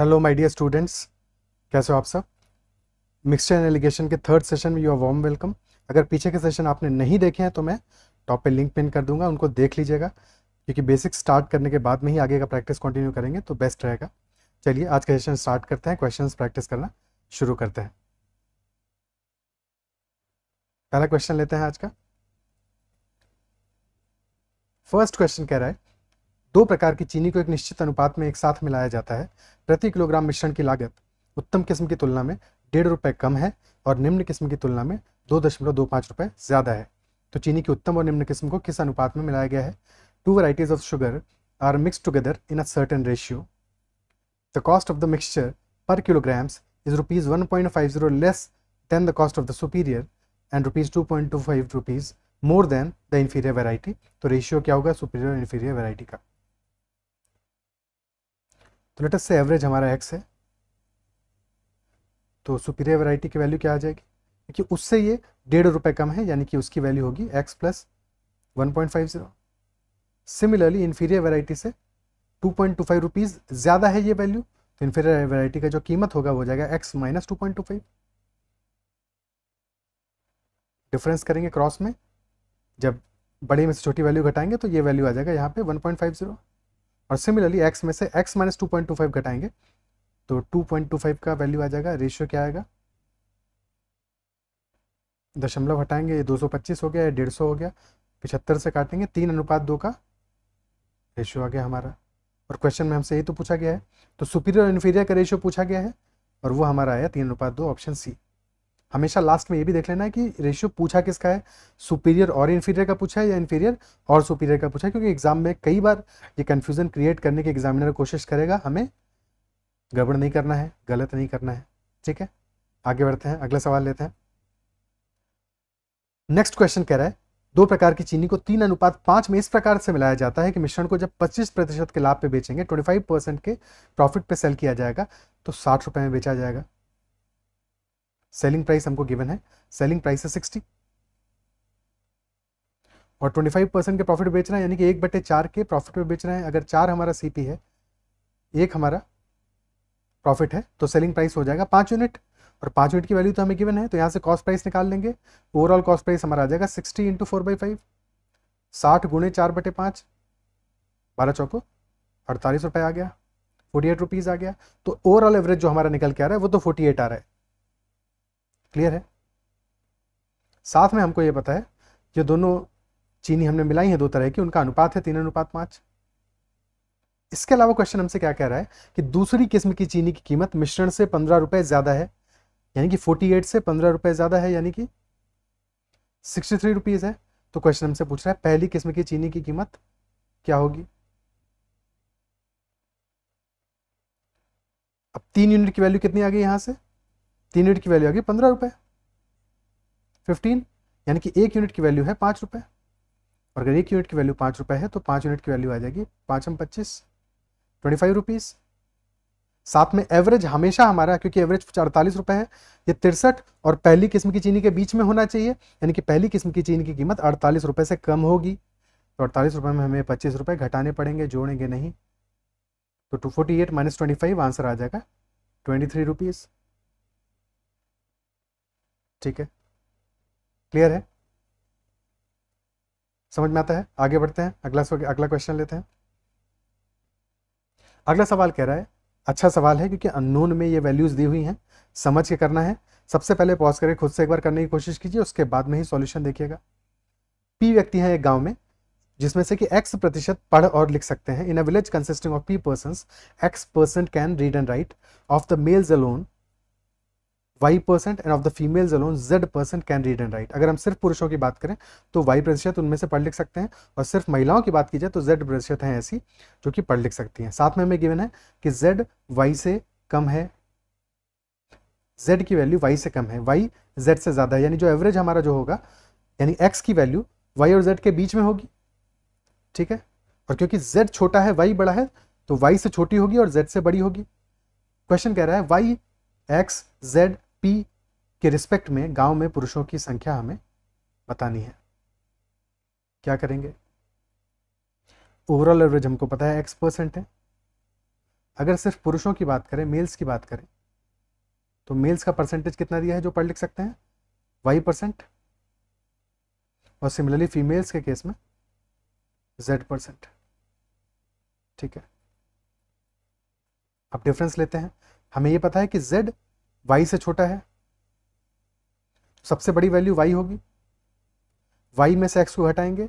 Hello my dear students कैसे हो आप सब मिक्सचर एलिगेशन के थर्ड सेशन में यू आर वॉर्म वेलकम अगर पीछे के सेशन आपने नहीं देखे हैं तो मैं टॉप पे लिंक पिन कर दूंगा उनको देख लीजिएगा क्योंकि बेसिक स्टार्ट करने के बाद में ही आगे का प्रैक्टिस कंटिन्यू करेंगे तो बेस्ट रहेगा चलिए आज का सेशन स्टार्ट करते हैं क्वेश्चन प्रैक्टिस करना शुरू करते हैं पहला क्वेश्चन लेते हैं आज का फर्स्ट क्वेश्चन कह रहा है दो प्रकार की चीनी को एक निश्चित अनुपात में एक साथ मिलाया जाता है प्रति किलोग्राम मिश्रण की लागत उत्तम किस्म की तुलना में डेढ़ रुपये कम है और निम्न किस्म की तुलना में दो दशमलव दो पाँच रुपये ज़्यादा है तो चीनी की उत्तम और निम्न किस्म को किस अनुपात में मिलाया गया है two varieties of sugar are mix together in a certain ratio the cost of the mixture five zero less than the cost of the superior and rupees two point two five rupees more than the inferior variety तो ratio क्या होगा superior inferior variety का तो let's say average हमारा x है तो superior variety की value क्या आ जाएगी क्योंकि उससे ये डेढ़ रुपये कम है यानी कि उसकी वैल्यू होगी x plus one point five zero similarly inferior variety से two point two five rupees ज़्यादा है ये वैल्यू तो इन्फीरियर वैरायटी का जो कीमत होगा वो जाएगा x minus two point two five difference करेंगे क्रॉस में जब बड़ी में से छोटी वैल्यू घटाएंगे तो ये वैल्यू आ जाएगा यहाँ पे वन पॉइंट फाइव ज़ीरो और सिमिलरली एक्स में से x minus two point two five घटाएंगे तो टू पॉइंट टू फाइव का वैल्यू आ जाएगा रेशियो क्या आएगा दशमलव हटाएंगे ये दो सौ पच्चीस हो गया या डेढ़ सौ हो गया पिछहत्तर से काटेंगे तीन अनुपात दो का रेशियो आ गया हमारा और क्वेश्चन में हमसे ये तो पूछा गया है तो सुपीरियर और इन्फीरियर का रेशियो पूछा गया है और वो हमारा आया तीन अनुपात दो ऑप्शन सी हमेशा लास्ट में ये भी देख लेना है कि रेशियो पूछा किसका है सुपीरियर और इन्फीरियर का पूछा है या इन्फीरियर और सुपीरियर का पूछा है क्योंकि एग्जाम में कई बार ये कन्फ्यूजन क्रिएट करने की एग्जामिनर कोशिश करेगा हमें गड़बड़ नहीं करना है गलत नहीं करना है ठीक है आगे बढ़ते हैं अगला सवाल लेते हैं नेक्स्ट क्वेश्चन कह रहा है दो प्रकार की चीनी को तीन अनुपात पांच में इस प्रकार से मिलाया जाता है कि मिश्रण को जब 25 प्रतिशत के लाभ पे बेचेंगे 25 परसेंट के प्रॉफिट पे सेल किया जाएगा तो साठ रुपए में बेचा जाएगा सेलिंग प्राइस हमको गिवन है सेलिंग प्राइस है सिक्सटी और ट्वेंटी फाइव परसेंट के प्रॉफिट बेच रहे हैं यानी कि एक बटे चार के प्रॉफिट पे बेच रहे हैं अगर चार हमारा सीपी है एक हमारा प्रॉफिट है तो सेलिंग प्राइस हो जाएगा पाँच यूनिट और पाँच यूनिट की वैल्यू तो हमें गिवन है तो यहाँ से कॉस्ट प्राइस निकाल लेंगे ओवरऑल कॉस्ट प्राइस हमारा आ जाएगा sixty into four by five साठ गुणे चार बटे पाँच बारह चौको अड़तालीस रुपये आ गया फोर्टी एट रुपीज़ आ गया तो ओवरऑल एवरेज जो हमारा निकल के आ रहा है वो तो फोर्टी एट आ रहा है क्लियर है साथ में हमको ये पता है जो दोनों चीनी हमने मिलाई है दो तरह की उनका अनुपात है तीन अनुपात पांच इसके अलावा क्वेश्चन हमसे क्या कह रहा है कि दूसरी किस्म की चीनी की कीमत मिश्रण से पंद्रह रुपए ज़्यादा है यानी कि फोर्टी एट से पंद्रह रुपए ज़्यादा है यानी कि सिक्सटी थ्री रुपीज़ है तो क्वेश्चन हमसे पूछ रहा है पहली किस्म की चीनी की कीमत क्या होगी अब तीन यूनिट की वैल्यू कितनी आ गई यहां से तीन यूनिट की वैल्यू आ गई पंद्रह रुपये फिफ्टीन यानी कि एक यूनिट की वैल्यू है पाँच रुपये और अगर एक यूनिट की वैल्यू पाँच रुपये है तो पाँच यूनिट की वैल्यू आ जाएगी पाँच हम पच्चीस ट्वेंटी फाइव रुपीज़ साथ में एवरेज हमेशा हमारा क्योंकि एवरेज अड़तालीस रुपये है ये तिरसठ और पहली किस्म की चीनी के बीच में होना चाहिए यानी कि पहली किस्म की चीनी की कीमत अड़तालीस रुपये से कम होगी तो अड़तालीस रुपये में हमें पच्चीस रुपये घटाने पड़ेंगे जोड़ेंगे नहीं तो two forty eight minus twenty five answer आ जाएगा ट्वेंटी थ्री रुपीज़ ठीक है क्लियर है समझ में आता है आगे बढ़ते हैं अगला अगला क्वेश्चन लेते हैं अगला सवाल कह रहा है अच्छा सवाल है क्योंकि अननोन में ये वैल्यूज़ दी हुई हैं समझ के करना है सबसे पहले पॉज करके खुद से एक बार करने की कोशिश कीजिए उसके बाद में ही सॉल्यूशन देखिएगा पी व्यक्ति हैं एक गांव में जिसमें से कि एक्स प्रतिशत पढ़ और लिख सकते हैं in a village consisting of p person x percent can read and write of the males alone y percent and of the females alone z percent can read and write अगर हम सिर्फ पुरुषों की बात करें तो वाई प्रतिशत उनमें से पढ़ लिख सकते हैं और सिर्फ महिलाओं की बात की जाए तो जेड प्रतिशत हैं ऐसी जो कि पढ़ लिख सकती हैं साथ में हमें गिवन है कि जेड वाई से कम है जेड की वैल्यू वाई से कम है वाई जेड से ज़्यादा है यानी जो एवरेज हमारा जो होगा यानी एक्स की वैल्यू वाई और जेड के बीच में होगी ठीक है और क्योंकि जेड छोटा है वाई बड़ा है तो वाई से छोटी होगी और जेड से बड़ी होगी क्वेश्चन कह रहा है वाई एक्स जेड पी के रिस्पेक्ट में गांव में पुरुषों की संख्या हमें बतानी है क्या करेंगे ओवरऑल एवरेज हमको पता है एक्स परसेंट है अगर सिर्फ पुरुषों की बात करें मेल्स की बात करें तो मेल्स का परसेंटेज कितना दिया है जो पढ़ लिख सकते हैं वाई परसेंट और सिमिलरली फीमेल्स के केस में जेड परसेंट ठीक है अब डिफरेंस लेते हैं हमें ये पता है कि जेड वाई से छोटा है सबसे बड़ी वैल्यू वाई होगी वाई में से एक्स को घटाएंगे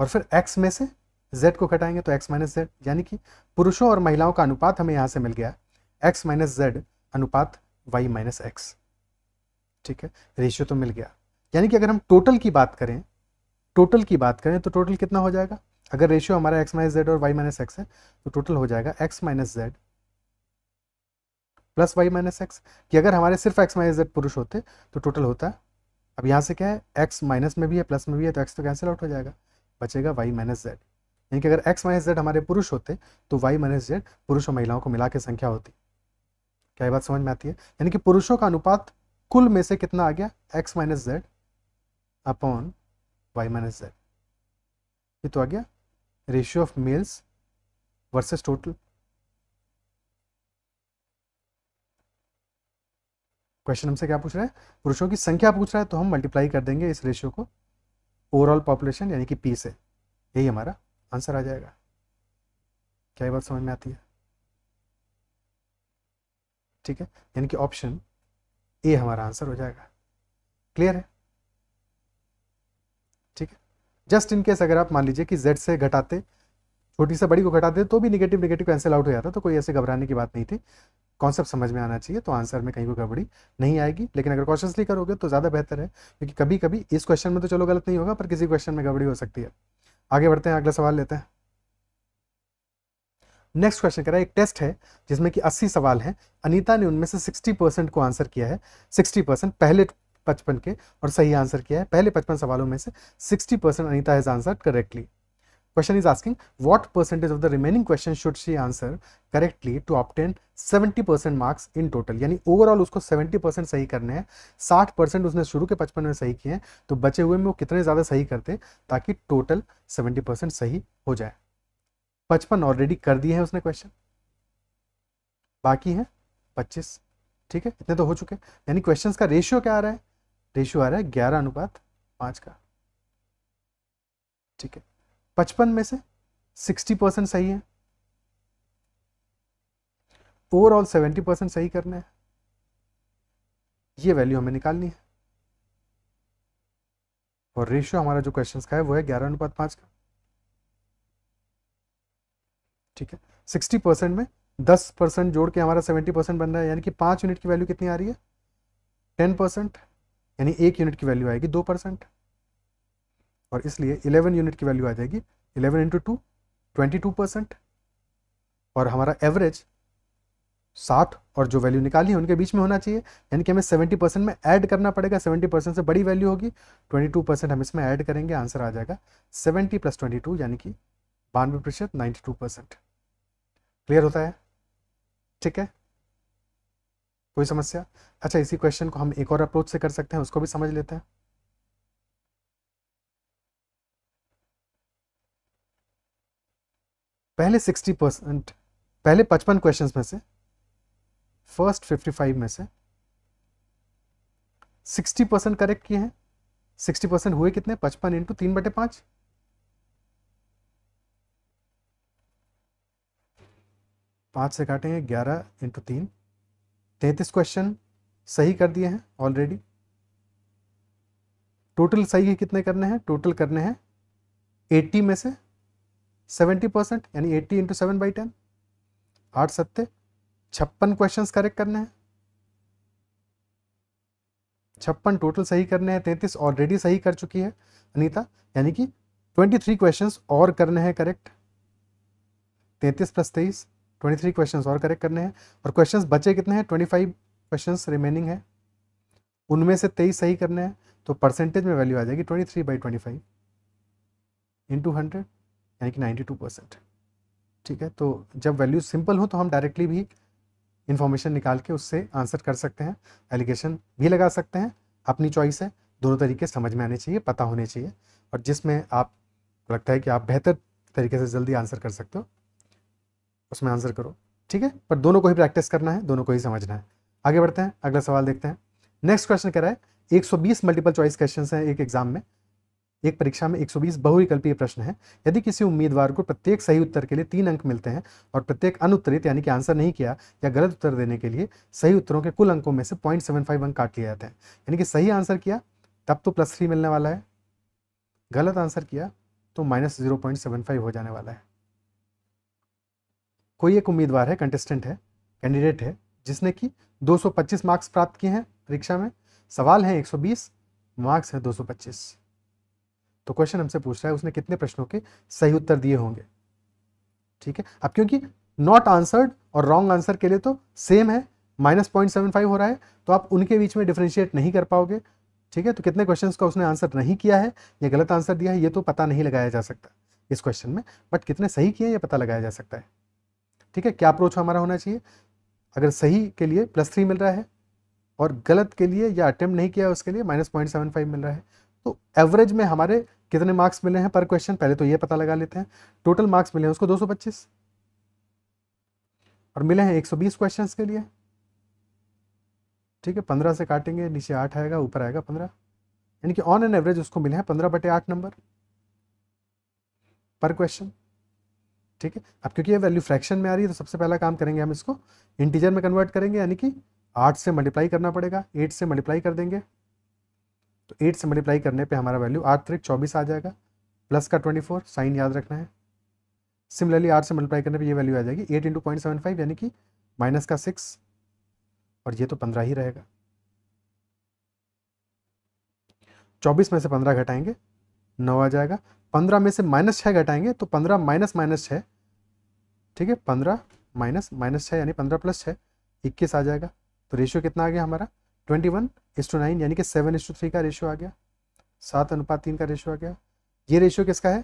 और फिर एक्स में से जेड को घटाएंगे तो एक्स माइनस जेड यानी कि पुरुषों और महिलाओं का अनुपात हमें यहां से मिल गया एक्स माइनस जेड अनुपात वाई माइनस एक्स ठीक है रेशियो तो मिल गया यानी कि अगर हम टोटल की बात करें टोटल की बात करें तो टोटल कितना हो जाएगा अगर रेशियो हमारा एक्स माइनस जेड और वाई माइनस एक्स है तो टोटल हो जाएगा x minus z plus y minus x कि अगर हमारे सिर्फ एक्स माइनस जेड पुरुष होते तो टोटल होता है अब यहाँ से क्या है एक्स माइनस में भी है प्लस में भी है तो एक्स तो कैंसिल आउट हो जाएगा बचेगा वाई माइनस जेड यानी कि अगर एक्स माइनस जेड हमारे पुरुष होते तो वाई माइनस जेड पुरुष और महिलाओं को मिला के संख्या होती क्या ये बात समझ में आती है यानी कि पुरुषों का अनुपात कुल में से कितना आ गया x minus z upon y minus z ये तो आ गया ratio of males versus total question हमसे क्या पूछ रहे हैं पुरुषों की संख्या पूछ रहा है तो हम मल्टीप्लाई कर देंगे इस रेशियो को ओवरऑल पॉपुलेशन यानी कि पी से यही हमारा आंसर आ जाएगा क्या बात समझ में आती है ठीक है यानी कि ऑप्शन ए हमारा आंसर हो जाएगा क्लियर है ठीक है जस्ट इन केस अगर आप मान लीजिए कि जेड से घटाते छोटी से बड़ी को घटाते तो भी निगेटिव निगेटिव कैंसिल आउट हो जाता तो कोई ऐसे घबराने की बात नहीं थी कॉन्सेप्ट समझ में आना चाहिए तो आंसर में कहीं कोई गड़बड़ी नहीं आएगी लेकिन अगर कॉशसली करोगे तो ज़्यादा बेहतर है क्योंकि कभी कभी इस क्वेश्चन में तो चलो गलत नहीं होगा पर किसी क्वेश्चन में गड़बड़ी हो सकती है आगे बढ़ते हैं अगला सवाल लेते हैं नेक्स्ट क्वेश्चन कह रहा है एक टेस्ट है जिसमें कि 80 सवाल हैं अनीता ने उनमें से 60 परसेंट को आंसर किया है 60 परसेंट पहले पचपन के और सही आंसर किया है पहले पचपन सवालों में से 60 percent Anita has answer correctly Question is asking what percentage of the remaining question should she answer correctly to obtain 70% marks in total यानी ओवरऑल उसको 70% सही करने हैं 60% उसने शुरू के 55 में सही किए हैं तो बचे हुए में वो कितने ज़्यादा सही करते ताकि टोटल 70% सही हो जाए 55 ऑलरेडी कर दिए हैं उसने क्वेश्चन बाकी है 25 ठीक है इतने तो हो चुके हैं यानी क्वेश्चन का रेशियो क्या आ रहा है रेशियो आ रहा है ग्यारह अनुपात पाँच का ठीक है पचपन में से सिक्सटी परसेंट सही है ओवरऑल सेवेंटी परसेंट सही करना है ये वैल्यू हमें निकालनी है और रेशियो हमारा जो क्वेश्चन का है वो है ग्यारह अनुपात पांच का ठीक है सिक्सटी परसेंट में दस परसेंट जोड़ के हमारा सेवेंटी परसेंट बन रहा है यानी कि पांच यूनिट की वैल्यू कितनी आ रही है टेन परसेंट यानी एक यूनिट की वैल्यू आएगी दो परसेंट और इसलिए 11 यूनिट की वैल्यू आ जाएगी 11 इंटू टू ट्वेंटी परसेंट और हमारा एवरेज साठ और जो वैल्यू निकाली है उनके बीच में होना चाहिए यानी कि हमें सेवेंटी परसेंट में ऐड करना पड़ेगा सेवेंटी परसेंट से बड़ी वैल्यू होगी ट्वेंटी टू परसेंट हम इसमें ऐड करेंगे आंसर आ जाएगा सेवेंटी प्लस ट्वेंटी टू यानी कि बानवे प्रतिशत नाइन्टी टू परसेंट क्लियर होता है ठीक है कोई समस्या अच्छा इसी क्वेश्चन को हम एक और अप्रोच से कर सकते हैं उसको भी समझ लेते हैं पहले 60 परसेंट पहले 55 क्वेश्चंस में से फर्स्ट 55 में से 60 परसेंट करेक्ट किए हैं 60 परसेंट हुए कितने 55 इंटू तीन बटे पाँच पांच से काटेंगे ग्यारह इंटू तीन तैतीस क्वेश्चन सही कर दिए हैं ऑलरेडी टोटल सही है कितने करने हैं टोटल करने हैं 80 में से सेवेंटी परसेंट यानी eighty into seven by ten आठ सत्ते छप्पन क्वेश्चन करेक्ट करने हैं छप्पन टोटल सही करने हैं तैतीस ऑलरेडी सही कर चुकी है अनीता यानी कि ट्वेंटी थ्री क्वेश्चन और करने हैं करेक्ट तैतीस प्लस तेईस ट्वेंटी थ्री क्वेश्चन और करेक्ट करने हैं और क्वेश्चन बचे कितने हैं ट्वेंटी फाइव क्वेश्चन रिमेनिंग है उनमें से तेईस सही करने हैं तो परसेंटेज में वैल्यू आ जाएगी twenty three by twenty five into hundred यानी कि 92 परसेंट ठीक है तो जब वैल्यू सिंपल हो तो हम डायरेक्टली भी इन्फॉर्मेशन निकाल के उससे आंसर कर सकते हैं एलिगेशन भी लगा सकते हैं अपनी चॉइस है दोनों तरीके समझ में आने चाहिए पता होने चाहिए और जिसमें आप लगता है कि आप बेहतर तरीके से जल्दी आंसर कर सकते हो उसमें आंसर करो ठीक है पर दोनों को ही प्रैक्टिस करना है दोनों को ही समझना है आगे बढ़ते हैं अगला सवाल देखते हैं नेक्स्ट क्वेश्चन कह रहा है 120 मल्टीपल चॉइस क्वेश्चन हैं एक एग्जाम में एक परीक्षा में 120 बहुविकल्पीय प्रश्न है यदि किसी उम्मीदवार को प्रत्येक सही उत्तर के लिए तीन अंक मिलते हैं और प्रत्येक अनुत्तरित यानी कि आंसर नहीं किया या गलत उत्तर देने के लिए सही उत्तरों के कुल अंकों में से पॉइंट अंक काट लिया जाते हैं यानी कि सही आंसर किया तब तो प्लस थ्री मिलने वाला है गलत आंसर किया तो माइनस हो जाने वाला है कोई एक उम्मीदवार है कंटेस्टेंट है कैंडिडेट है जिसने कि 225 मार्क्स प्राप्त किए हैं परीक्षा में सवाल है 120 मार्क्स है 225 तो क्वेश्चन हमसे पूछ रहा है उसने कितने प्रश्नों के सही उत्तर दिए होंगे ठीक है अब क्योंकि नॉट आंसर्ड और रॉन्ग आंसर के लिए तो सेम है माइनस पॉइंट सेवन फाइव हो रहा है तो आप उनके बीच में डिफ्रेंशिएट नहीं कर पाओगे ठीक है तो कितने क्वेश्चन का उसने आंसर नहीं किया है या गलत आंसर दिया है ये तो पता नहीं लगाया जा सकता इस क्वेश्चन में बट कितने सही किए ये पता लगाया जा सकता है ठीक है क्या अप्रोच हमारा होना चाहिए अगर सही के लिए प्लस थ्री मिल रहा है और गलत के लिए या अटेम्प्ट नहीं किया उसके लिए माइनस पॉइंट सेवन फाइव मिल रहा है तो एवरेज में हमारे कितने मार्क्स मिले हैं पर क्वेश्चन पहले तो ये पता लगा लेते हैं टोटल मार्क्स मिले हैं उसको 225 और मिले हैं 120 क्वेश्चंस के लिए ठीक है पंद्रह से काटेंगे नीचे आठ आएगा ऊपर आएगा पंद्रह यानी कि ऑन एन एवरेज उसको मिले हैं पंद्रह बटे आठ नंबर पर क्वेश्चन ठीक है अब क्योंकि ये वैल्यू फ्रैक्शन में आ रही है तो सबसे पहला काम करेंगे हम इसको इंटीजर में कन्वर्ट करेंगे यानी कि आठ से मल्टीप्लाई करना पड़ेगा एट से मल्टीप्लाई कर देंगे तो एट से मल्टीप्लाई करने पे हमारा वैल्यू आठ त्रिक चौबीस आ जाएगा प्लस का ट्वेंटी फोर साइन याद रखना है सिमिलरली आठ से मल्टीप्लाई करने पे ये वैल्यू आ जाएगी eight into point seven five यानी कि माइनस का सिक्स और ये तो पंद्रह ही रहेगा चौबीस में से पंद्रह घटाएंगे नौ आ जाएगा पंद्रह में से माइनस छः घटाएंगे तो पंद्रह माइनस माइनस छः ठीक है पंद्रह माइनस माइनस छः यानी पंद्रह प्लस छः इक्कीस आ जाएगा तो रेशियो कितना आ गया हमारा twenty one is to nine यानी कि सेवन इस टू थ्री का रेशियो आ गया सात अनुपात तीन का रेशियो आ गया ये रेशियो किसका है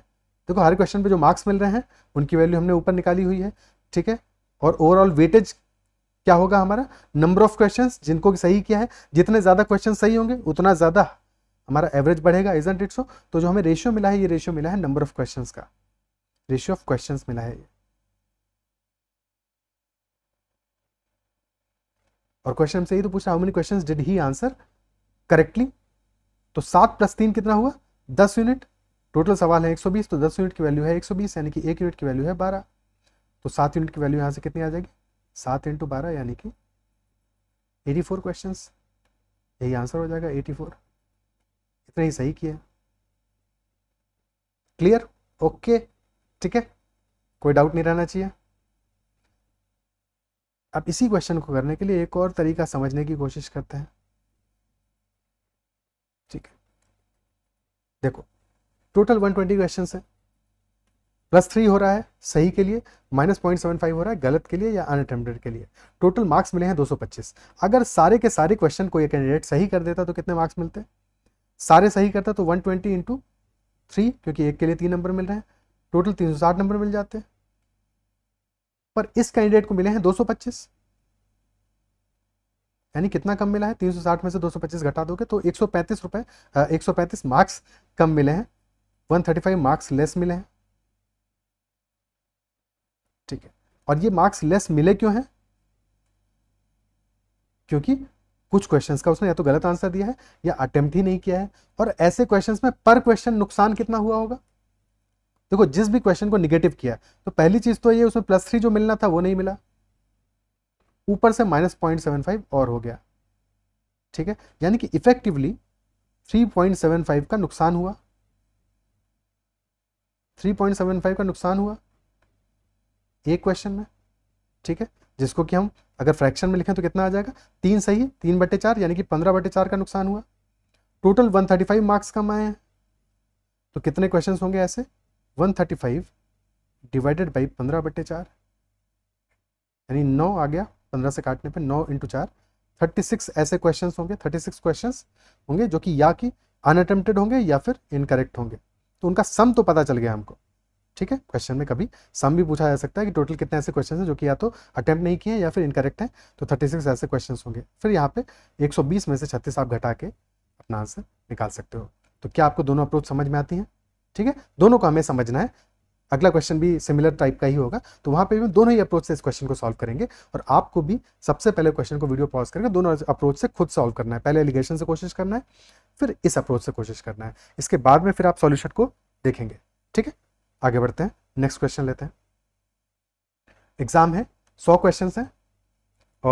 देखो हर क्वेश्चन पे जो मार्क्स मिल रहे हैं उनकी वैल्यू हमने ऊपर निकाली हुई है ठीक है और ओवरऑल वेटेज क्या होगा हमारा नंबर ऑफ क्वेश्चन जिनको सही किया है जितने ज़्यादा क्वेश्चन सही होंगे उतना ज़्यादा हमारा एवरेज बढ़ेगा इजेंट इट सो तो जो हमें रेशियो मिला है ये रेशियो मिला है नंबर ऑफ क्वेश्चन का रेशियो ऑफ क्वेश्चन मिला है ये और क्वेश्चन हमसे यही तो पूछा how many question did he answer correctly तो सात प्लस तीन कितना हुआ दस यूनिट टोटल सवाल है एक सौ बीस तो दस यूनिट की वैल्यू है एक सौ बीस यानी कि एक यूनिट की वैल्यू है बारह तो सात यूनिट की वैल्यू यहाँ से कितनी आ जाएगी सात इंटू बारह यानी कि एटी फोर क्वेश्चन यही आंसर हो जाएगा एटी फोर इतना ही सही किया क्लियर ओके ठीक है कोई डाउट नहीं रहना चाहिए अब इसी क्वेश्चन को करने के लिए एक और तरीका समझने की कोशिश करते हैं ठीक है देखो टोटल 120 क्वेश्चन है प्लस थ्री हो रहा है सही के लिए माइनस पॉइंट सेवन फाइव हो रहा है गलत के लिए या अनअटेम्प्टेड के लिए टोटल मार्क्स मिले हैं 225 अगर सारे के सारे क्वेश्चन को ये कैंडिडेट सही कर देता तो कितने मार्क्स मिलते सारे सही करता तो 120 ट्वेंटी इंटू थ्री क्योंकि एक के लिए तीन नंबर मिल रहे हैं टोटल 360 नंबर मिल जाते हैं पर इस कैंडिडेट को मिले हैं 225 यानी कितना कम मिला है 360 में से 225 घटा दोगे तो एक रुपए एक मार्क्स कम मिले हैं 135 मार्क्स लेस मिले हैं ठीक है और ये मार्क्स लेस मिले क्यों हैं क्योंकि कुछ क्वेश्चंस का उसने या तो गलत आंसर दिया है या अटेम्प्ट ही नहीं किया है और ऐसे क्वेश्चंस में पर क्वेश्चन नुकसान कितना हुआ होगा देखो जिस भी क्वेश्चन को निगेटिव किया तो पहली चीज तो ये उसमें प्लस थ्री जो मिलना था वो नहीं मिला ऊपर से माइनस पॉइंट सेवन फाइव और हो गया ठीक है यानी कि effectively three point seven five का नुकसान हुआ थ्री पॉइंट सेवन फाइव का नुकसान हुआ एक क्वेश्चन में ठीक है जिसको कि हम अगर फ्रैक्शन में लिखें तो कितना आ जाएगा तीन सही तीन बटे चार यानी कि पंद्रह बटे चार का नुकसान हुआ total one thirty five marks कम आए हैं तो कितने क्वेश्चन होंगे ऐसे 135 डिवाइडेड बाई पंद्रह बटे चार यानी नौ आ गया पंद्रह से काटने पे नौ इंटू चार थर्टी सिक्स ऐसे क्वेश्चन होंगे थर्टी सिक्स क्वेश्चन होंगे जो कि या कि अनअटेम्प्टेड होंगे या फिर इनकरेक्ट होंगे तो उनका सम तो पता चल गया हमको ठीक है क्वेश्चन में कभी सम भी पूछा जा सकता है कि टोटल कितने ऐसे क्वेश्चन हैं जो कि या तो अटेम्प्ट नहीं किए या फिर इनकरेक्ट हैं तो 36 ऐसे क्वेश्चन होंगे फिर यहाँ पे 120 में से 36 आप घटा के अपना आंसर निकाल सकते हो तो क्या आपको दोनों अप्रोच समझ में आती हैं ठीक है दोनों को हमें समझना है अगला क्वेश्चन भी सिमिलर टाइप का ही होगा तो वहाँ पे भी दोनों ही अप्रोच से इस क्वेश्चन को सॉल्व करेंगे और आपको भी सबसे पहले क्वेश्चन को वीडियो पॉज करके दोनों अप्रोच से खुद सॉल्व करना है पहले एलिगेशन से कोशिश करना है फिर इस अप्रोच से कोशिश करना है इसके बाद में फिर आप सॉल्यूशन को देखेंगे ठीक है आगे बढ़ते हैं नेक्स्ट क्वेश्चन लेते हैं एग्जाम है सौ क्वेश्चन हैं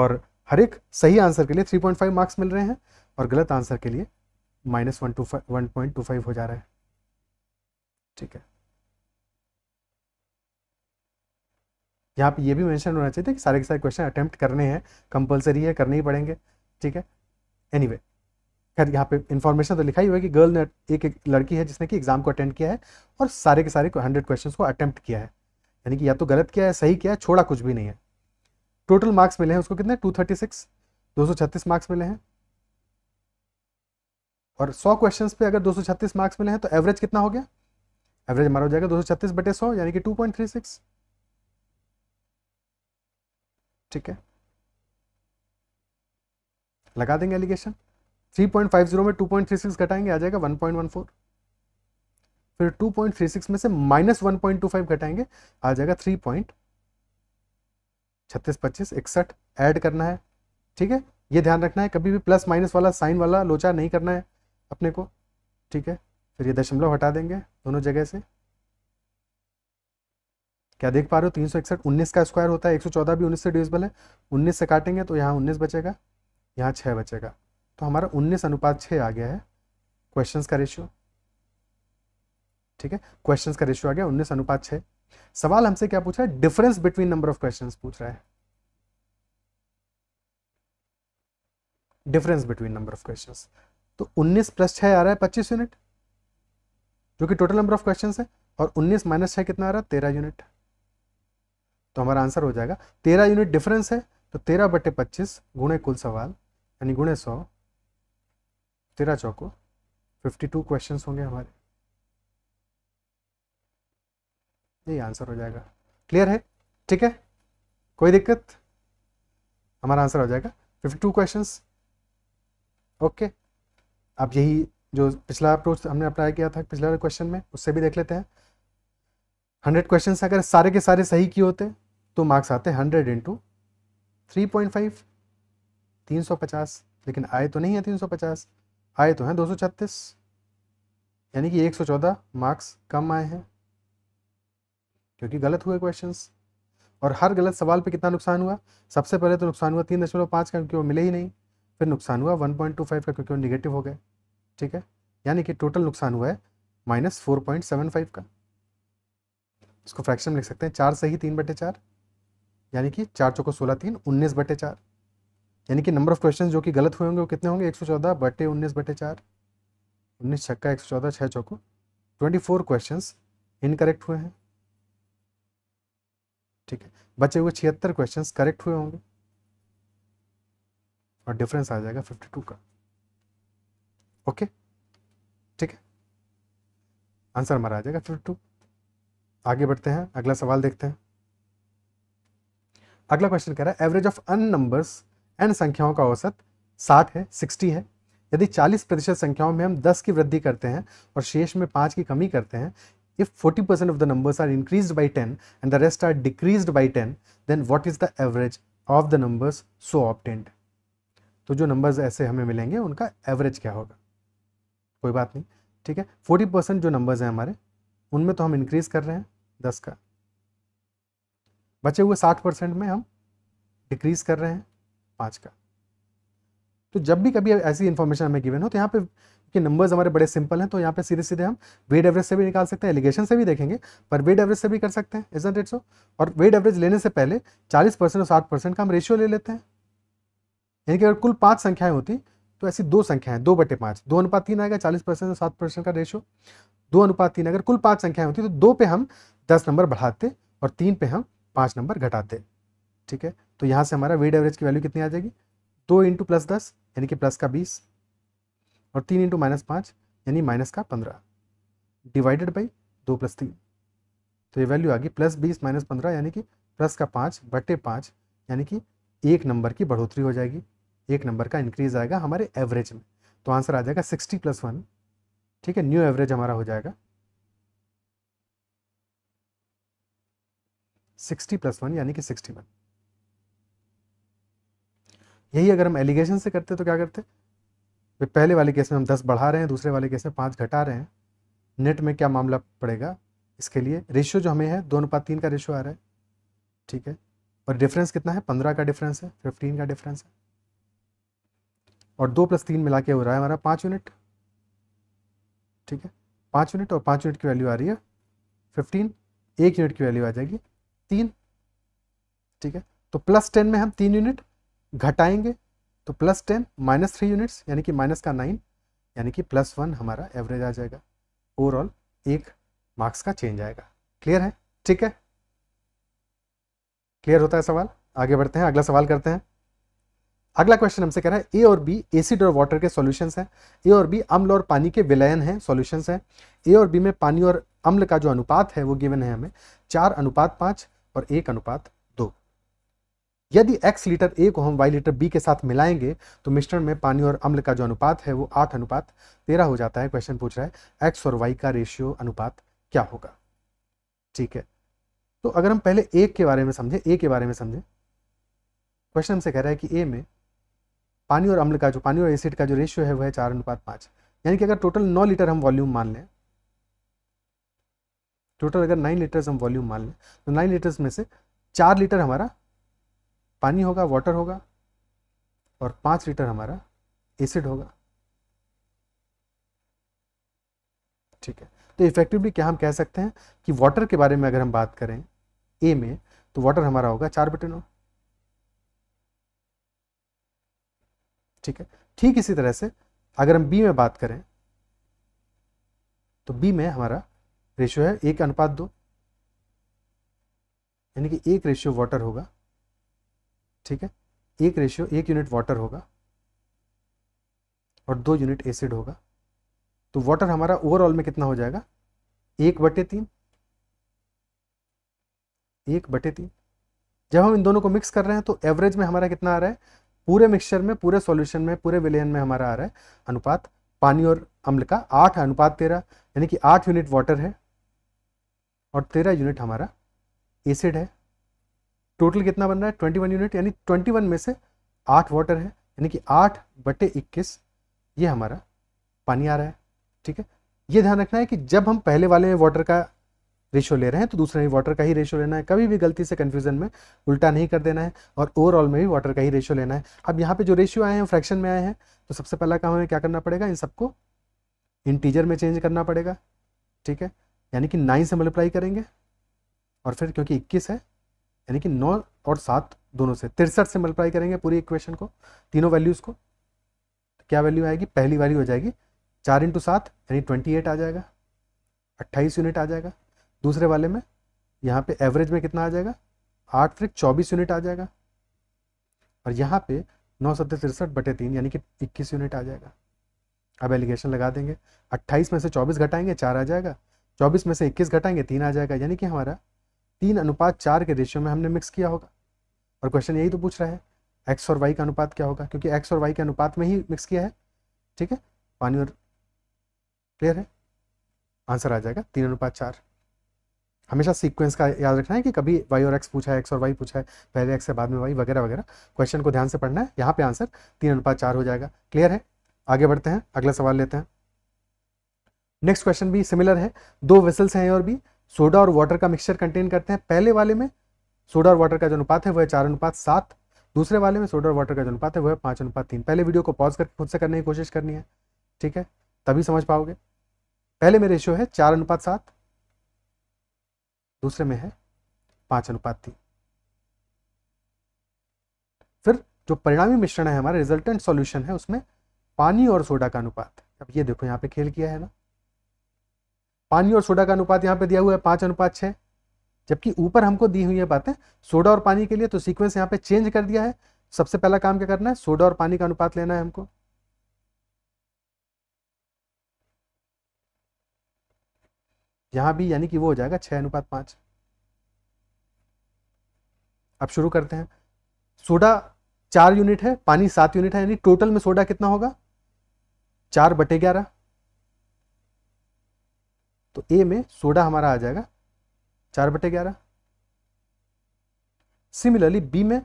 और हर एक सही आंसर के लिए थ्री मार्क्स मिल रहे हैं और गलत आंसर के लिए minus one two five one point two five हो जा रहा है ठीक है यहाँ पे ये भी मेंशन होना चाहिए कि सारे के सारे क्वेश्चन अटेम्प्ट करने हैं कंपलसरी है करने ही पड़ेंगे ठीक है एनीवे anyway, खैर यहाँ पे इन्फॉर्मेशन तो लिखा ही हुआ है कि गर्ल ने एक, एक लड़की है जिसने कि एग्जाम को अटेंड किया है और सारे के सारे हंड्रेड क्वेश्चन को अटेम्प्ट किया है यानी कि या तो गलत किया है सही किया है छोड़ा कुछ भी नहीं है टोटल मार्क्स मिले हैं उसको कितने टू थर्टी सिक्स दो सौ छत्तीस मार्क्स मिले हैं और सौ क्वेश्चन पे अगर दो सौ छत्तीस मार्क्स मिले हैं तो एवरेज कितना हो गया एवरेज हमारा हो जाएगा दो सौ छत्तीस बटे सौ यानी कि टू पॉइंट थ्री सिक्स ठीक है लगा देंगे alligation three point five zero में टू पॉइंट थ्री सिक्स घटाएंगे आ जाएगा वन पॉइंट वन फोर फिर टू पॉइंट थ्री सिक्स में से minus one point two five घटाएंगे आ जाएगा थ्री पॉइंट छत्तीस पच्चीस इकसठ ऐड करना है ठीक है ये ध्यान रखना है कभी भी प्लस माइनस वाला साइन वाला लोचा नहीं करना है अपने को ठीक है फिर ये दशमलव हटा देंगे दोनों जगह से क्या देख पा रहे हो तीन सौ इकसठ उन्नीस का स्क्वायर होता है एक सौ चौदह भी उन्नीस से डिविजिबल है उन्नीस से काटेंगे तो यहाँ उन्नीस बचेगा यहाँ छः बचेगा तो हमारा उन्नीस अनुपात छः आ गया है क्वेश्चंस का रेशियो ठीक है क्वेश्चंस का रेशियो आ गया उन्नीस अनुपात छः सवाल हमसे क्या पूछ रहा है difference between number of question पूछ रहा है difference between number of question तो 19 प्लस छह आ रहा है 25 यूनिट जो कि टोटल नंबर ऑफ क्वेश्चन है और उन्नीस माइनस छः कितना आ रहा है तेरह यूनिट तो हमारा आंसर हो जाएगा तेरह यूनिट डिफरेंस है तो तेरह बटे पच्चीस गुणे कुल सवाल यानी गुणे सौ तेरह चौको फिफ्टी टू क्वेश्चन होंगे हमारे यही आंसर हो जाएगा क्लियर है ठीक है कोई दिक्कत हमारा आंसर हो जाएगा फिफ्टी टू क्वेश्चन ओके आप यही जो पिछला अप्रोच हमने अप्लाई किया था पिछला क्वेश्चन में उससे भी देख लेते हैं हंड्रेड क्वेश्चन अगर सारे के सारे सही किए होते तो मार्क्स आते hundred into three point five तीन सौ पचास लेकिन आए तो नहीं है तीन सौ पचास आए तो हैं दो सौ छत्तीस यानी कि एक सौ चौदह मार्क्स कम आए हैं क्योंकि गलत हुए क्वेश्चंस और हर गलत सवाल पे कितना नुकसान हुआ सबसे पहले तो नुकसान हुआ तीन दशमलव पाँच का क्योंकि वो मिले ही नहीं फिर नुकसान हुआ वन पॉइंट टू फाइव का क्योंकि वो निगेटिव हो गए ठीक है यानी कि टोटल नुकसान हुआ है minus four point seven five का इसको फ्रैक्शन में लिख सकते हैं चार ही तीन बटे चार यानी कि चार चौको सोलह तीन उन्नीस बटे चार यानी कि नंबर ऑफ क्वेश्चन जो कि गलत हुए होंगे वो कितने होंगे एक सौ चौदह बटे उन्नीस बटे चार उन्नीस छक्का एक सौ चौदह छः चौको ट्वेंटी फोर क्वेश्चन इनकरेक्ट हुए हैं ठीक है बचे हुए छिहत्तर क्वेश्चन करेक्ट हुए होंगे और डिफरेंस आ जाएगा फिफ्टी टू का ओके ठीक है आंसर हमारा आ जाएगा फिफ्टी टू आगे बढ़ते हैं अगला सवाल देखते हैं अगला क्वेश्चन कह रहा है average of n numbers n संख्याओं का औसत साठ है सिक्सटी है यदि चालीस प्रतिशत संख्याओं में हम दस की वृद्धि करते हैं और शेष में पाँच की कमी करते हैं if forty percent of the numbers are increase by ten and the rest are decrease by ten then what is the average of the numbers so obtained तो जो नंबर्स ऐसे हमें मिलेंगे उनका एवरेज क्या होगा कोई बात नहीं ठीक है फोर्टी परसेंट जो नंबर्स हैं हमारे उनमें तो हम इंक्रीज़ कर रहे हैं दस का बचे हुए साठ परसेंट में हम डिक्रीज़ कर रहे हैं पाँच का तो जब भी कभी ऐसी इन्फॉर्मेशन हमें गिवन हो तो यहाँ पे कि नंबर्स हमारे बड़े सिंपल हैं तो यहाँ पे सीधे सीधे हम वेट एवरेज से भी निकाल सकते हैं एलिगेशन से भी देखेंगे पर वेट एवरेज से भी कर सकते हैं इजन इट सो और वेट एवरेज लेने से पहले 40 परसेंट और 60 परसेंट का हम रेशियो ले लेते हैं यानी कि अगर कुल पाँच संख्याएं होती तो ऐसी दो संख्या है दो बटे पाँच दो अनुपात तीन आएगा चालीस परसेंट सात परसेंट का रेशो दो अनुपात तीन अगर कुल पाँच संख्याएं होती तो दो पे हम दस नंबर बढ़ाते और तीन पे हम पाँच नंबर घटाते ठीक है तो यहाँ से हमारा वेट एवरेज की वैल्यू कितनी आ जाएगी दो इंटू प्लस दस यानी कि प्लस का बीस और तीन इंटू माइनस पांच यानी माइनस का पंद्रह डिवाइडेड बाई दो प्लस तीन तो ये वैल्यू आ गई प्लस बीस माइनस पंद्रह यानी कि प्लस का पांच बटे पाँच यानी कि एक नंबर की बढ़ोतरी हो जाएगी एक नंबर का इंक्रीज आएगा हमारे एवरेज में तो आंसर आ जाएगा सिक्सटी प्लस वन ठीक है न्यू एवरेज हमारा हो जाएगा सिक्सटी प्लस वन यानी कि सिक्सटी वन यही अगर हम एलिगेशन से करते तो क्या करते पहले वाले केस में हम दस बढ़ा रहे हैं दूसरे वाले केस में पाँच घटा रहे हैं नेट में क्या मामला पड़ेगा इसके लिए रेशियो जो हमें है दो अनुपात तीन का रेशियो आ रहा है ठीक है और डिफरेंस कितना है पंद्रह का डिफरेंस है फिफ्टीन का डिफरेंस है और दो प्लस तीन मिला के हो रहा है हमारा पाँच यूनिट ठीक है पाँच यूनिट और पाँच यूनिट की वैल्यू आ रही है फिफ्टीन एक यूनिट की वैल्यू आ जाएगी तीन ठीक है तो प्लस टेन में हम तीन यूनिट घटाएंगे तो plus ten minus three units यानी कि माइनस का नाइन यानी कि प्लस वन हमारा एवरेज आ जाएगा ओवरऑल एक मार्क्स का चेंज आएगा क्लियर है ठीक है क्लियर होता है सवाल आगे बढ़ते हैं अगला सवाल करते हैं अगला क्वेश्चन हमसे कह रहा है ए और बी एसिड और वाटर के सॉल्यूशंस हैं ए और बी अम्ल और पानी के विलयन हैं सॉल्यूशंस हैं ए और बी में पानी और अम्ल का जो अनुपात है वो गिवन है हमें चार अनुपात पाँच और एक अनुपात दो यदि एक्स लीटर ए को हम वाई लीटर बी के साथ मिलाएंगे तो मिश्रण में पानी और अम्ल का जो अनुपात है वो आठ अनुपात तेरह हो जाता है क्वेश्चन पूछ रहा है एक्स और वाई का रेशियो अनुपात क्या होगा ठीक है तो अगर हम पहले ए के बारे में समझें ए के बारे में समझें क्वेश्चन हमसे कह रहा है कि ए में पानी और अम्ल का जो पानी और एसिड का जो रेशियो है वह है चार अनुपात पाँच यानी कि अगर टोटल नौ लीटर हम वॉल्यूम मान लें टोटल अगर नाइन लीटर्स हम वॉल्यूम मान लें तो नाइन लीटर्स में से चार लीटर हमारा पानी होगा वाटर होगा और पाँच लीटर हमारा एसिड होगा ठीक है तो इफेक्टिवली क्या हम कह सकते हैं कि वाटर के बारे में अगर हम बात करें ए में तो वाटर हमारा होगा चार बटे नौ ठीक है ठीक इसी तरह से अगर हम बी में बात करें तो बी में हमारा रेशियो है एक अनुपात दो यानी कि एक रेशियो वाटर होगा ठीक है एक रेशियो एक यूनिट वाटर होगा और दो यूनिट एसिड होगा तो वाटर हमारा ओवरऑल में कितना हो जाएगा एक बटे तीन एक बटे तीन जब हम इन दोनों को मिक्स कर रहे हैं तो एवरेज में हमारा कितना आ रहा है पूरे मिक्सचर में पूरे सॉल्यूशन में पूरे विलयन में हमारा आ रहा है अनुपात पानी और अम्ल का आठ अनुपात तेरह यानी कि आठ यूनिट वाटर है और तेरह यूनिट हमारा एसिड है टोटल कितना बन रहा है ट्वेंटी वन यूनिट यानी ट्वेंटी वन में से आठ वाटर है यानी कि आठ बटे इक्कीस ये हमारा पानी आ रहा है ठीक है ये ध्यान रखना है कि जब हम पहले वाले वाटर का रेशो ले रहे हैं तो दूसरा ही वाटर का ही रेशो लेना है कभी भी गलती से कन्फ्यूजन में उल्टा नहीं कर देना है और ओवरऑल में भी वाटर का ही रेशो लेना है अब यहाँ पे जो रेशियो आए हैं फ्रैक्शन में आए हैं तो सबसे पहला काम हमें क्या करना पड़ेगा इन सबको इंटीजर में चेंज करना पड़ेगा ठीक है यानी कि नाइन से मल्टीप्लाई करेंगे और फिर क्योंकि इक्कीस है यानी कि नौ और सात दोनों से तिरसठ से मल्टीप्लाई करेंगे पूरी इक्वेशन को तीनों वैल्यूज़ को तो क्या वैल्यू आएगी पहली वैल्यू हो जाएगी चार इंटू सात यानी ट्वेंटी एट आ जाएगा अट्ठाईस यूनिट आ जाएगा दूसरे वाले में यहाँ पे एवरेज में कितना आ जाएगा आठ फ्रिक चौबीस यूनिट आ जाएगा और यहाँ पे नौ सत्तर तिरसठ बटे तीन यानी कि इक्कीस यूनिट आ जाएगा अब एलिगेशन लगा देंगे अट्ठाईस में से चौबीस घटाएंगे चार आ जाएगा चौबीस में से इक्कीस घटाएंगे तीन आ जाएगा यानी कि हमारा तीन अनुपात चार के रेशियो में हमने मिक्स किया होगा और क्वेश्चन यही तो पूछ रहा है एक्स और वाई का अनुपात क्या होगा क्योंकि एक्स और वाई के अनुपात में ही मिक्स किया है ठीक है पानी और क्लियर है आंसर आ जाएगा तीन अनुपात चार हमेशा सीक्वेंस का याद रखना है कि कभी वाई और एक्स पूछा है एक्स और वाई पूछा है पहले एक्स है बाद में वाई वगैरह वगैरह क्वेश्चन को ध्यान से पढ़ना है यहाँ पे आंसर तीन अनुपात चार हो जाएगा क्लियर है आगे बढ़ते हैं अगला सवाल लेते हैं नेक्स्ट क्वेश्चन भी सिमिलर है दो वेसल्स हैं और भी सोडा और वाटर का मिक्सचर कंटेन करते हैं पहले वाले में सोडा और वाटर का जो अनुपात है वह चार अनुपात सात दूसरे वाले में सोडा और वाटर का जो अनुपात है वह पांच अनुपात तीन पहले वीडियो को पॉज करके खुद से करने की कोशिश करनी है ठीक है तभी समझ पाओगे पहले में रेशियो है चार अनुपात सात दूसरे में है पांच अनुपात तीन फिर जो परिणामी मिश्रण है हमारा रिजल्टेंट सॉल्यूशन है उसमें पानी और सोडा का अनुपात अब ये देखो यहां पे खेल किया है ना पानी और सोडा का अनुपात यहां पे दिया हुआ है पांच अनुपात छह जबकि ऊपर हमको दी हुई है बातें सोडा और पानी के लिए तो सीक्वेंस यहां पे चेंज कर दिया है सबसे पहला काम क्या करना है सोडा और पानी का अनुपात लेना है हमको यहां भी यानी कि वो हो जाएगा छह अनुपात पांच अब शुरू करते हैं सोडा चार यूनिट है पानी सात यूनिट है यानी टोटल में सोडा कितना होगा चार बटे ग्यारह तो ए में सोडा हमारा आ जाएगा चार बटे ग्यारह सिमिलरली बी में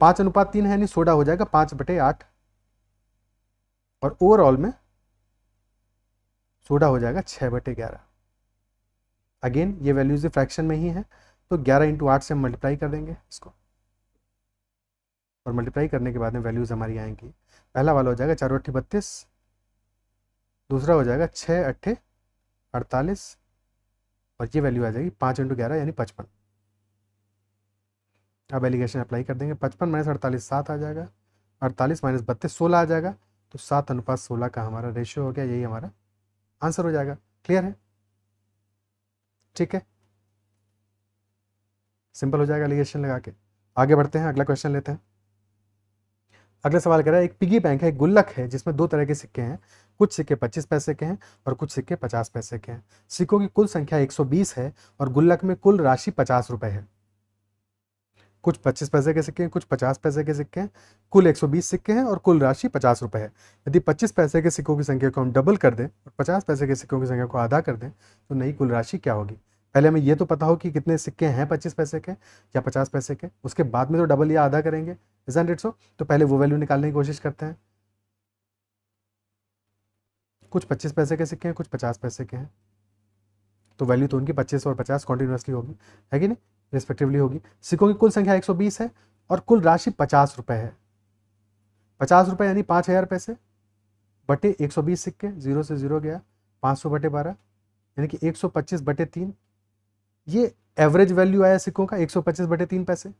पांच अनुपात तीन है यानी सोडा हो जाएगा पांच बटे आठ और ओवरऑल में सोडा हो जाएगा छह बटे ग्यारह अगेन ये वैल्यूज फ्रैक्शन में ही है तो ग्यारह इंटू आठ से हम मल्टीप्लाई कर देंगे इसको और मल्टीप्लाई करने के बाद में वैल्यूज़ हमारी आएंगी पहला वाला हो जाएगा चारों अट्ठे बत्तीस दूसरा हो जाएगा छः अट्ठे अड़तालीस और ये वैल्यू आ जाएगी पाँच इंटू ग्यारह यानी पचपन अब एलिगेशन अप्लाई कर देंगे पचपन माइनस अड़तालीस सात आ जाएगा अड़तालीस माइनस बत्तीस सोलह आ जाएगा तो सात अनुपात सोलह का हमारा रेशियो हो गया यही हमारा आंसर हो जाएगा क्लियर है ठीक है सिंपल हो जाएगा एलिगेशन लगा के आगे बढ़ते हैं अगला क्वेश्चन लेते हैं अगला सवाल कह रहा है एक पिगी बैंक है एक गुल्लक है जिसमें दो तरह के सिक्के हैं कुछ सिक्के 25 पैसे के हैं और कुछ सिक्के 50 पैसे के हैं सिक्कों की कुल संख्या 120 है और गुल्लक में कुल राशि पचास रुपए है कुछ पच्चीस पैसे के सिक्के हैं कुछ पचास पैसे के सिक्के हैं कुल एक सौ बीस सिक्के हैं और कुल राशि पचास रुपये है यदि पच्चीस पैसे के सिक्कों की संख्या को हम डबल कर दें और पचास पैसे के सिक्कों की संख्या को आधा कर दें तो नई कुल राशि क्या होगी पहले हमें ये तो पता हो कि कितने सिक्के हैं पच्चीस पैसे के या पचास पैसे के उसके बाद में तो डबल या आधा करेंगे इजन सो तो पहले वो वैल्यू निकालने की कोशिश करते हैं कुछ पच्चीस पैसे के सिक्के हैं कुछ पचास पैसे के हैं तो वैल्यू तो उनकी पच्चीस और पचास कॉन्टिन्यूसली होगी है कि नहीं रिस्पेक्टिवली होगी सिक्कों की कुल संख्या एक सौ बीस है और कुल राशि पचास रुपये है पचास रुपये यानी पाँच हज़ार पैसे बटे एक सौ बीस सिक्के जीरो से जीरो गया पाँच सौ बटे बारह यानी कि एक सौ पच्चीस बटे तीन ये एवरेज वैल्यू आया सिक्कों का एक सौ पच्चीस बटे तीन पैसे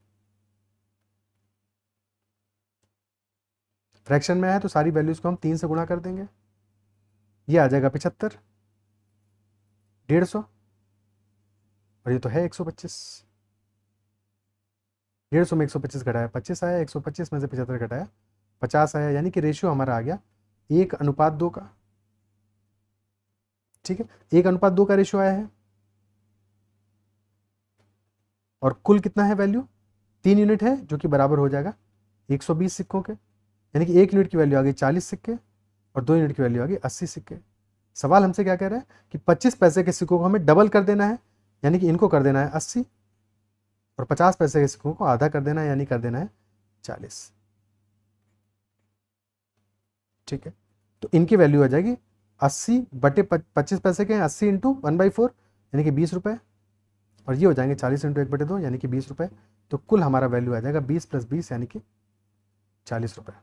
फ्रैक्शन में आया तो सारी वैल्यूज़ को हम तीन से गुणा कर देंगे ये आ जाएगा पिछहत्तर डेढ़ सौ और ये तो है एक सौ पच्चीस डेढ़ सौ में एक सौ पच्चीस घटाया पच्चीस आया एक सौ पच्चीस में से पचहत्तर घटाया पचास आया यानी कि रेशियो हमारा आ गया एक अनुपात दो का ठीक है एक अनुपात दो का रेशियो आया है और कुल कितना है वैल्यू तीन यूनिट है जो कि बराबर हो जाएगा एक सौ बीस सिक्कों के यानी कि एक यूनिट की वैल्यू आ गई चालीस सिक्के और दो यूनिट की वैल्यू आ गई अस्सी सिक्के सवाल हमसे क्या कह रहा है कि 25 पैसे के सिक्कों को हमें डबल कर देना है यानी कि इनको कर देना है 80 और 50 पैसे के सिक्कों को आधा कर देना है यानी कर देना है 40 ठीक है तो इनकी वैल्यू आ जाएगी 80 बटे पच्चीस पैसे के हैं अस्सी इंटू वन बाई फोर यानी कि बीस रुपए और ये हो जाएंगे चालीस इंटू एक बटे दो यानी कि बीस रुपए तो कुल हमारा वैल्यू आ जाएगा बीस प्लस बीस यानी कि चालीस रुपये